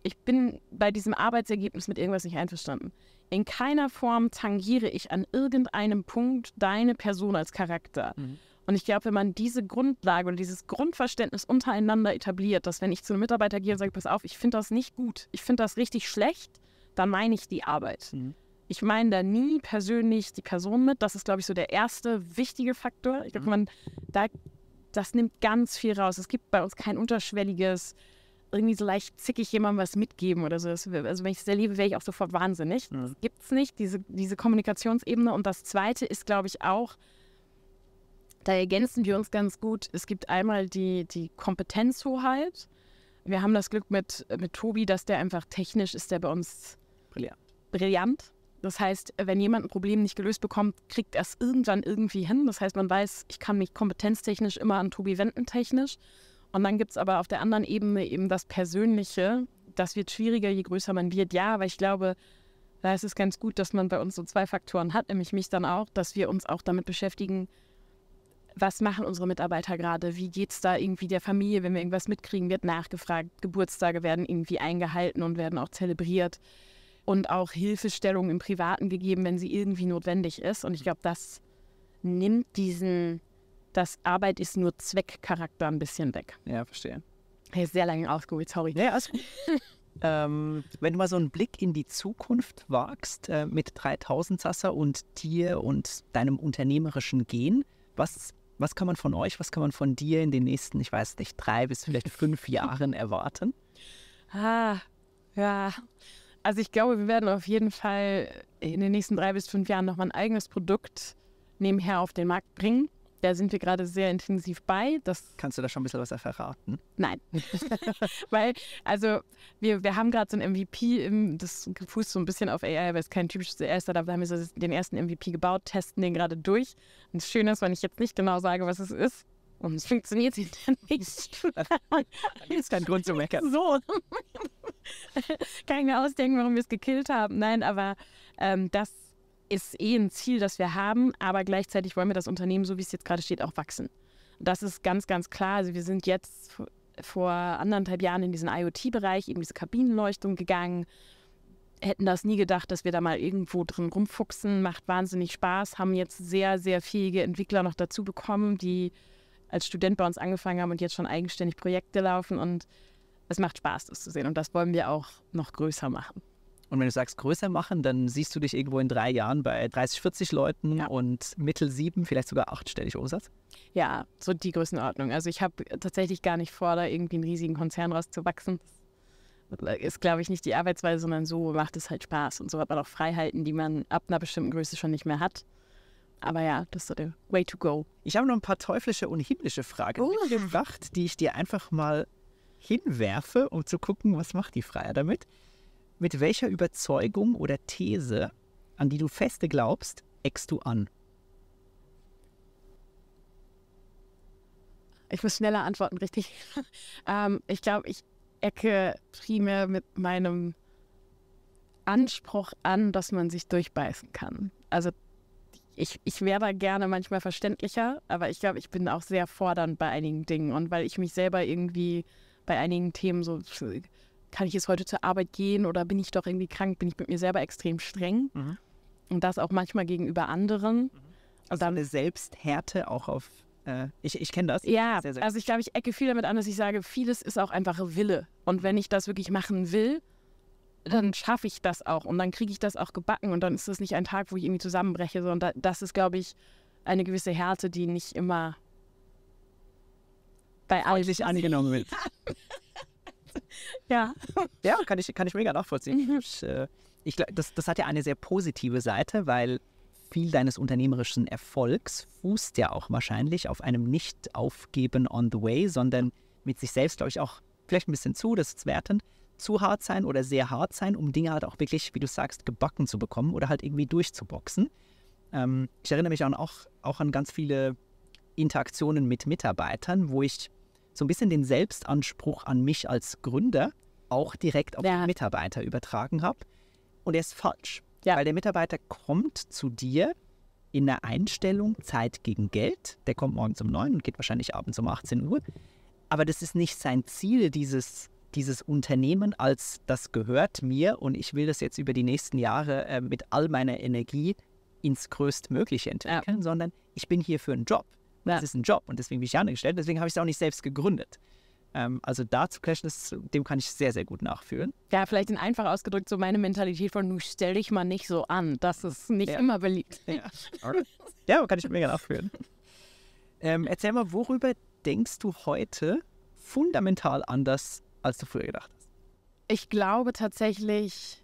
Ich bin bei diesem Arbeitsergebnis mit irgendwas nicht einverstanden. In keiner Form tangiere ich an irgendeinem Punkt deine Person als Charakter. Mhm. Und ich glaube, wenn man diese Grundlage und dieses Grundverständnis untereinander etabliert, dass wenn ich zu einem Mitarbeiter gehe und sage, pass auf, ich finde das nicht gut, ich finde das richtig schlecht, dann meine ich die Arbeit. Mhm. Ich meine da nie persönlich die Person mit. Das ist, glaube ich, so der erste wichtige Faktor. Ich glaube, mhm. man, da, das nimmt ganz viel raus. Es gibt bei uns kein unterschwelliges, irgendwie so leicht zickig jemandem was mitgeben oder so. also wenn ich das erlebe, wäre ich auch sofort wahnsinnig. Mhm. Das gibt es nicht, diese, diese Kommunikationsebene. Und das Zweite ist, glaube ich, auch, da ergänzen wir uns ganz gut. Es gibt einmal die, die Kompetenzhoheit. Wir haben das Glück mit, mit Tobi, dass der einfach technisch ist, der bei uns brillant. brillant. Das heißt, wenn jemand ein Problem nicht gelöst bekommt, kriegt er es irgendwann irgendwie hin. Das heißt, man weiß, ich kann mich kompetenztechnisch immer an Tobi wenden technisch. Und dann gibt es aber auf der anderen Ebene eben das Persönliche. Das wird schwieriger, je größer man wird. Ja, aber ich glaube, da ist es ganz gut, dass man bei uns so zwei Faktoren hat, nämlich mich dann auch, dass wir uns auch damit beschäftigen, was machen unsere Mitarbeiter gerade? Wie geht es da irgendwie der Familie, wenn wir irgendwas mitkriegen? Wird nachgefragt, Geburtstage werden irgendwie eingehalten und werden auch zelebriert und auch Hilfestellung im Privaten gegeben, wenn sie irgendwie notwendig ist. Und ich glaube, das nimmt diesen, das Arbeit ist nur Zweckcharakter ein bisschen weg. Ja, verstehe. Hey, sehr lange ausgeholt, sorry. Ja, also, ähm, wenn du mal so einen Blick in die Zukunft wagst äh, mit 3000 Sasser und dir und deinem unternehmerischen Gehen, was, was kann man von euch, was kann man von dir in den nächsten, ich weiß nicht, drei bis vielleicht fünf Jahren erwarten? Ah, ja, also ich glaube, wir werden auf jeden Fall in den nächsten drei bis fünf Jahren nochmal ein eigenes Produkt nebenher auf den Markt bringen. Da sind wir gerade sehr intensiv bei. Das Kannst du da schon ein bisschen was verraten? Nein. Weil, also, wir, wir haben gerade so ein MVP, im, das fußt so ein bisschen auf AI, aber es ist kein typisches AI-Startup. Da haben wir so den ersten MVP gebaut, testen den gerade durch. Und das Schöne ist, wenn ich jetzt nicht genau sage, was es ist, und es funktioniert sie hinterher nicht. ist kein Grund zu meckern. So. Kann ich mir ausdenken, warum wir es gekillt haben. Nein, aber ähm, das ist eh ein Ziel, das wir haben. Aber gleichzeitig wollen wir das Unternehmen, so wie es jetzt gerade steht, auch wachsen. Das ist ganz, ganz klar. Also wir sind jetzt vor anderthalb Jahren in diesen IoT-Bereich, eben diese Kabinenleuchtung gegangen. Hätten das nie gedacht, dass wir da mal irgendwo drin rumfuchsen. Macht wahnsinnig Spaß. Haben jetzt sehr, sehr fähige Entwickler noch dazu bekommen, die als Student bei uns angefangen haben und jetzt schon eigenständig Projekte laufen. Und es macht Spaß, das zu sehen. Und das wollen wir auch noch größer machen. Und wenn du sagst größer machen, dann siehst du dich irgendwo in drei Jahren bei 30, 40 Leuten ja. und mittel sieben, vielleicht sogar achtstellig Umsatz? Ja, so die Größenordnung. Also ich habe tatsächlich gar nicht vor, da irgendwie einen riesigen Konzern rauszuwachsen. Das ist, glaube ich, nicht die Arbeitsweise, sondern so macht es halt Spaß. Und so hat man auch Freiheiten, die man ab einer bestimmten Größe schon nicht mehr hat. Aber ja, das ist so der Way to go. Ich habe noch ein paar teuflische und himmlische Fragen uh. mitgebracht, die ich dir einfach mal hinwerfe, um zu gucken, was macht die Freier damit, mit welcher Überzeugung oder These, an die du feste glaubst, eckst du an? Ich muss schneller antworten, richtig. ähm, ich glaube, ich ecke primär mit meinem Anspruch an, dass man sich durchbeißen kann. Also ich, ich wäre da gerne manchmal verständlicher, aber ich glaube, ich bin auch sehr fordernd bei einigen Dingen. Und weil ich mich selber irgendwie bei einigen Themen so, kann ich jetzt heute zur Arbeit gehen oder bin ich doch irgendwie krank, bin ich mit mir selber extrem streng. Mhm. Und das auch manchmal gegenüber anderen. Mhm. Also dann, eine Selbsthärte auch auf, äh, ich, ich kenne das. Ja, sehr, sehr also ich glaube, ich ecke viel damit an, dass ich sage, vieles ist auch einfach Wille. Und mhm. wenn ich das wirklich machen will, dann mhm. schaffe ich das auch und dann kriege ich das auch gebacken und dann ist das nicht ein Tag, wo ich irgendwie zusammenbreche, sondern das ist, glaube ich, eine gewisse Härte, die nicht immer bei allem. Sich angenommen wird. ja. Ja, kann ich, kann ich mega nachvollziehen. Mhm. Ich, äh, ich glaub, das, das hat ja eine sehr positive Seite, weil viel deines unternehmerischen Erfolgs fußt ja auch wahrscheinlich auf einem Nicht-Aufgeben on the way, sondern mit sich selbst, glaube ich, auch vielleicht ein bisschen zu, das ist wertend, zu hart sein oder sehr hart sein, um Dinge halt auch wirklich, wie du sagst, gebacken zu bekommen oder halt irgendwie durchzuboxen. Ähm, ich erinnere mich auch, auch an ganz viele Interaktionen mit Mitarbeitern, wo ich so ein bisschen den Selbstanspruch an mich als Gründer auch direkt auf ja. den Mitarbeiter übertragen habe. Und er ist falsch, ja. weil der Mitarbeiter kommt zu dir in der Einstellung Zeit gegen Geld. Der kommt morgens um 9 und geht wahrscheinlich abends um 18 Uhr. Aber das ist nicht sein Ziel, dieses, dieses Unternehmen als das gehört mir und ich will das jetzt über die nächsten Jahre äh, mit all meiner Energie ins Größtmögliche entwickeln, ja. sondern ich bin hier für einen Job. Ja. Das ist ein Job und deswegen bin ich ja angestellt, deswegen habe ich es auch nicht selbst gegründet. Ähm, also da zu clashen, ist, dem kann ich sehr, sehr gut nachführen. Ja, vielleicht in einfach ausgedrückt so meine Mentalität von, du stell dich mal nicht so an, das ist nicht ja. immer beliebt. Ja. ja, kann ich mega nachführen. Ähm, erzähl mal, worüber denkst du heute fundamental anders, als du früher gedacht hast? Ich glaube tatsächlich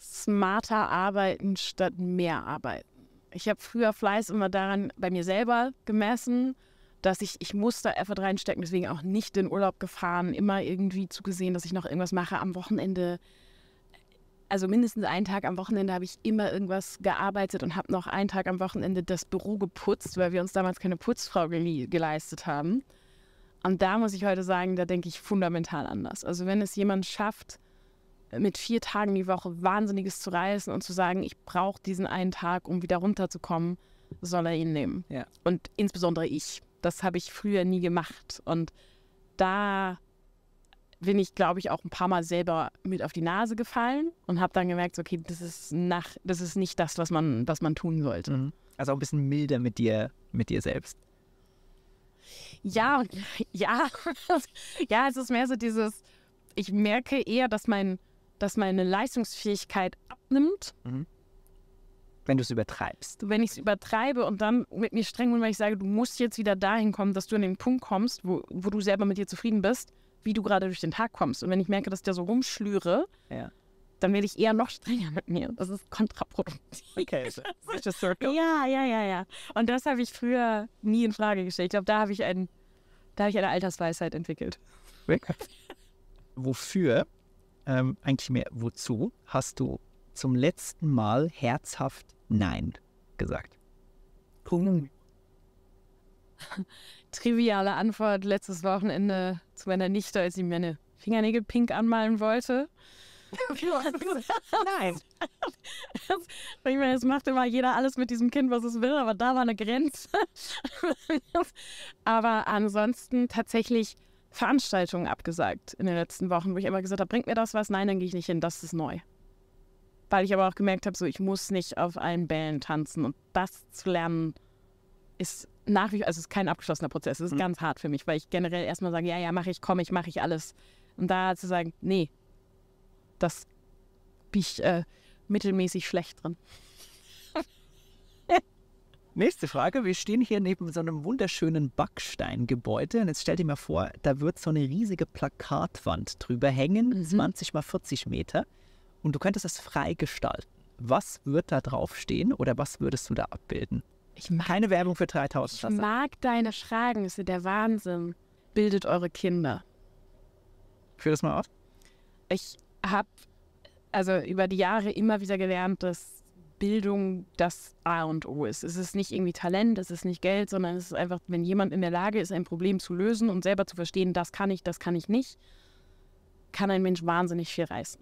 smarter arbeiten statt mehr arbeiten. Ich habe früher Fleiß immer daran bei mir selber gemessen, dass ich, ich muss da Effort reinstecken, deswegen auch nicht in Urlaub gefahren, immer irgendwie zugesehen, dass ich noch irgendwas mache am Wochenende. Also mindestens einen Tag am Wochenende habe ich immer irgendwas gearbeitet und habe noch einen Tag am Wochenende das Büro geputzt, weil wir uns damals keine Putzfrau gele geleistet haben. Und da muss ich heute sagen, da denke ich fundamental anders. Also wenn es jemand schafft, mit vier Tagen die Woche Wahnsinniges zu reißen und zu sagen, ich brauche diesen einen Tag, um wieder runterzukommen, soll er ihn nehmen. Ja. Und insbesondere ich. Das habe ich früher nie gemacht. Und da bin ich, glaube ich, auch ein paar Mal selber mit auf die Nase gefallen und habe dann gemerkt, okay, das ist, nach, das ist nicht das, was man, was man tun sollte. Mhm. Also auch ein bisschen milder mit dir, mit dir selbst. Ja, ja, ja, es ist mehr so dieses, ich merke eher, dass mein dass meine Leistungsfähigkeit abnimmt. Mhm. Wenn du es übertreibst. Wenn ich es übertreibe und dann mit mir streng bin, weil ich sage, du musst jetzt wieder dahin kommen, dass du an den Punkt kommst, wo, wo du selber mit dir zufrieden bist, wie du gerade durch den Tag kommst. Und wenn ich merke, dass der so rumschlüre, ja. dann werde ich eher noch strenger mit mir. Das ist kontraproduktiv. Okay, so, such a circle. Ja, ja, ja, ja. Und das habe ich früher nie in Frage gestellt. Ich glaube, da habe ich, hab ich eine Altersweisheit entwickelt. Wofür ähm, eigentlich mehr, wozu hast du zum letzten Mal herzhaft Nein gesagt? Punkt. Triviale Antwort letztes Wochenende zu meiner Nichte, als sie mir eine Fingernägel pink anmalen wollte. Nein. ich meine, es macht immer jeder alles mit diesem Kind, was es will, aber da war eine Grenze. aber ansonsten tatsächlich Veranstaltungen abgesagt in den letzten Wochen, wo ich immer gesagt habe, bringt mir das was? Nein, dann gehe ich nicht hin, das ist neu. Weil ich aber auch gemerkt habe, so ich muss nicht auf allen Bällen tanzen und das zu lernen ist nach wie vor, also es ist kein abgeschlossener Prozess, es ist mhm. ganz hart für mich, weil ich generell erstmal sage, ja, ja, mache ich, komme ich, mache ich alles. Und da zu sagen, nee, das bin ich äh, mittelmäßig schlecht drin. Nächste Frage. Wir stehen hier neben so einem wunderschönen Backsteingebäude. Und jetzt stell dir mal vor, da wird so eine riesige Plakatwand drüber hängen, mhm. 20 mal 40 Meter. Und du könntest das freigestalten. Was wird da draufstehen oder was würdest du da abbilden? Ich mag, Keine Werbung für 3000. Ich mag deine Fragen, ist der Wahnsinn. Bildet eure Kinder. Führ das mal aus. Ich habe also über die Jahre immer wieder gelernt, dass Bildung das A und O ist. Es ist nicht irgendwie Talent, es ist nicht Geld, sondern es ist einfach, wenn jemand in der Lage ist, ein Problem zu lösen und selber zu verstehen, das kann ich, das kann ich nicht, kann ein Mensch wahnsinnig viel reißen.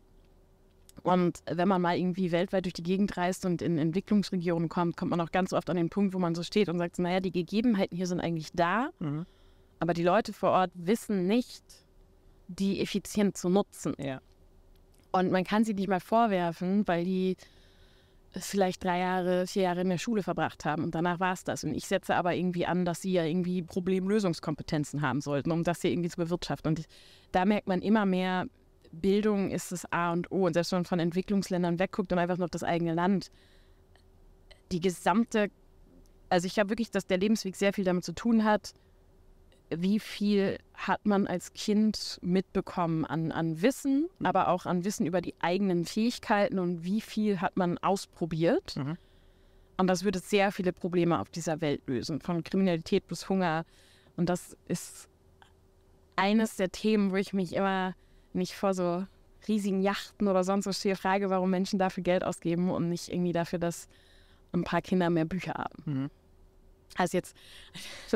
Und wenn man mal irgendwie weltweit durch die Gegend reist und in Entwicklungsregionen kommt, kommt man auch ganz oft an den Punkt, wo man so steht und sagt, naja, die Gegebenheiten hier sind eigentlich da, mhm. aber die Leute vor Ort wissen nicht, die effizient zu nutzen. Ja. Und man kann sie nicht mal vorwerfen, weil die vielleicht drei Jahre, vier Jahre in der Schule verbracht haben und danach war es das. Und ich setze aber irgendwie an, dass sie ja irgendwie Problemlösungskompetenzen haben sollten, um das hier irgendwie zu bewirtschaften. Und da merkt man immer mehr, Bildung ist das A und O. Und selbst wenn man von Entwicklungsländern wegguckt und einfach nur auf das eigene Land, die gesamte, also ich habe wirklich, dass der Lebensweg sehr viel damit zu tun hat, wie viel hat man als Kind mitbekommen an, an Wissen, mhm. aber auch an Wissen über die eigenen Fähigkeiten und wie viel hat man ausprobiert. Mhm. Und das würde sehr viele Probleme auf dieser Welt lösen, von Kriminalität bis Hunger. Und das ist eines der Themen, wo ich mich immer nicht vor so riesigen Yachten oder sonst was stehe, frage, warum Menschen dafür Geld ausgeben und nicht irgendwie dafür, dass ein paar Kinder mehr Bücher haben. Mhm. Also jetzt,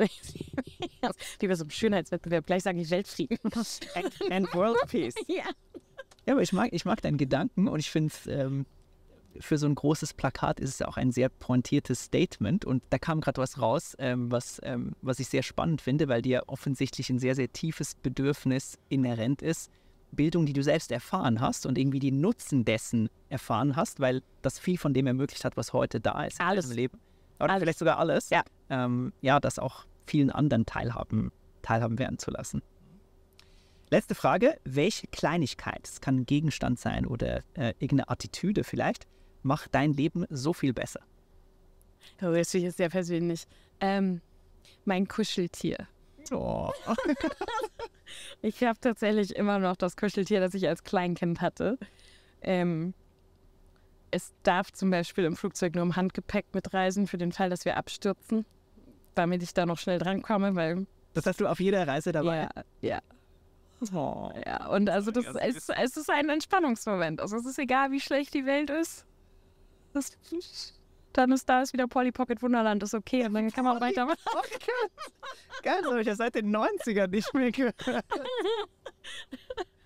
wie bei so einem Schönheitswettbewerb, gleich sage ich Weltfrieden. And World Peace. Ja. ja, aber ich mag, ich mag deinen Gedanken und ich finde es, ähm, für so ein großes Plakat ist es auch ein sehr pointiertes Statement. Und da kam gerade was raus, ähm, was, ähm, was ich sehr spannend finde, weil dir offensichtlich ein sehr, sehr tiefes Bedürfnis inhärent ist. Bildung, die du selbst erfahren hast und irgendwie die Nutzen dessen erfahren hast, weil das viel von dem ermöglicht hat, was heute da ist Alles. in deinem Leben. Oder alles. vielleicht sogar alles. Ja. Ähm, ja, das auch vielen anderen teilhaben, teilhaben werden zu lassen. Letzte Frage. Welche Kleinigkeit, es kann ein Gegenstand sein oder äh, irgendeine Attitüde vielleicht, macht dein Leben so viel besser? das ist sehr persönlich. Ähm, mein Kuscheltier. Oh. ich habe tatsächlich immer noch das Kuscheltier, das ich als Kleinkind hatte. Ähm, es darf zum Beispiel im Flugzeug nur im Handgepäck mitreisen für den Fall, dass wir abstürzen, damit ich da noch schnell drankomme, weil... Das hast du auf jeder Reise dabei? Ja, ja. Oh. Ja, und also das, es, es ist ein Entspannungsmoment. Also es ist egal, wie schlecht die Welt ist. Das, dann ist da ist wieder Polly Pocket Wunderland, ist okay. Und dann kann man weitermachen. Geil, das habe ich ja seit den 90ern nicht mehr gehört.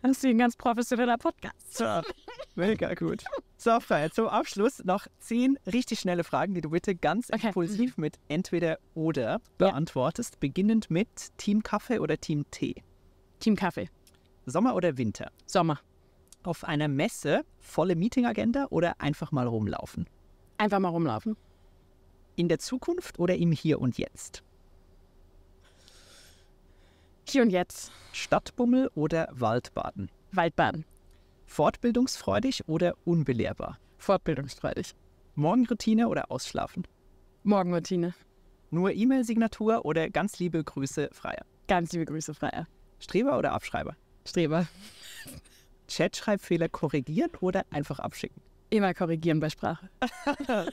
das ist ein ganz professioneller Podcast. So, mega gut. So, Fred, zum Abschluss noch zehn richtig schnelle Fragen, die du bitte ganz okay. impulsiv mhm. mit entweder oder beantwortest, ja. beginnend mit Team Kaffee oder Team Tee? Team Kaffee. Sommer oder Winter? Sommer. Auf einer Messe volle Meetingagenda oder einfach mal rumlaufen? Einfach mal rumlaufen. In der Zukunft oder im Hier und Jetzt? Hier und jetzt. Stadtbummel oder Waldbaden? Waldbaden. Fortbildungsfreudig oder unbelehrbar? Fortbildungsfreudig. Morgenroutine oder Ausschlafen? Morgenroutine. Nur E-Mail-Signatur oder ganz liebe Grüße, Freier? Ganz liebe Grüße, Freier. Streber oder Abschreiber? Streber. Chatschreibfehler korrigieren oder einfach abschicken? Immer korrigieren bei Sprache.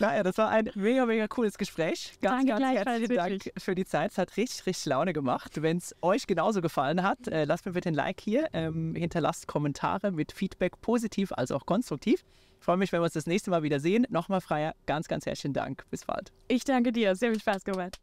Naja, das war ein mega, mega cooles Gespräch. Ganz, Danke ganz herzlichen Dank für die Zeit. Es hat richtig, richtig Laune gemacht. Wenn es euch genauso gefallen hat, äh, lasst mir bitte ein Like hier. Ähm, hinterlasst Kommentare mit Feedback, positiv als auch konstruktiv. Ich freue mich, wenn wir uns das nächste Mal wieder sehen. Nochmal, Freier, ganz, ganz herzlichen Dank. Bis bald. Ich danke dir. Es hat Spaß gemacht.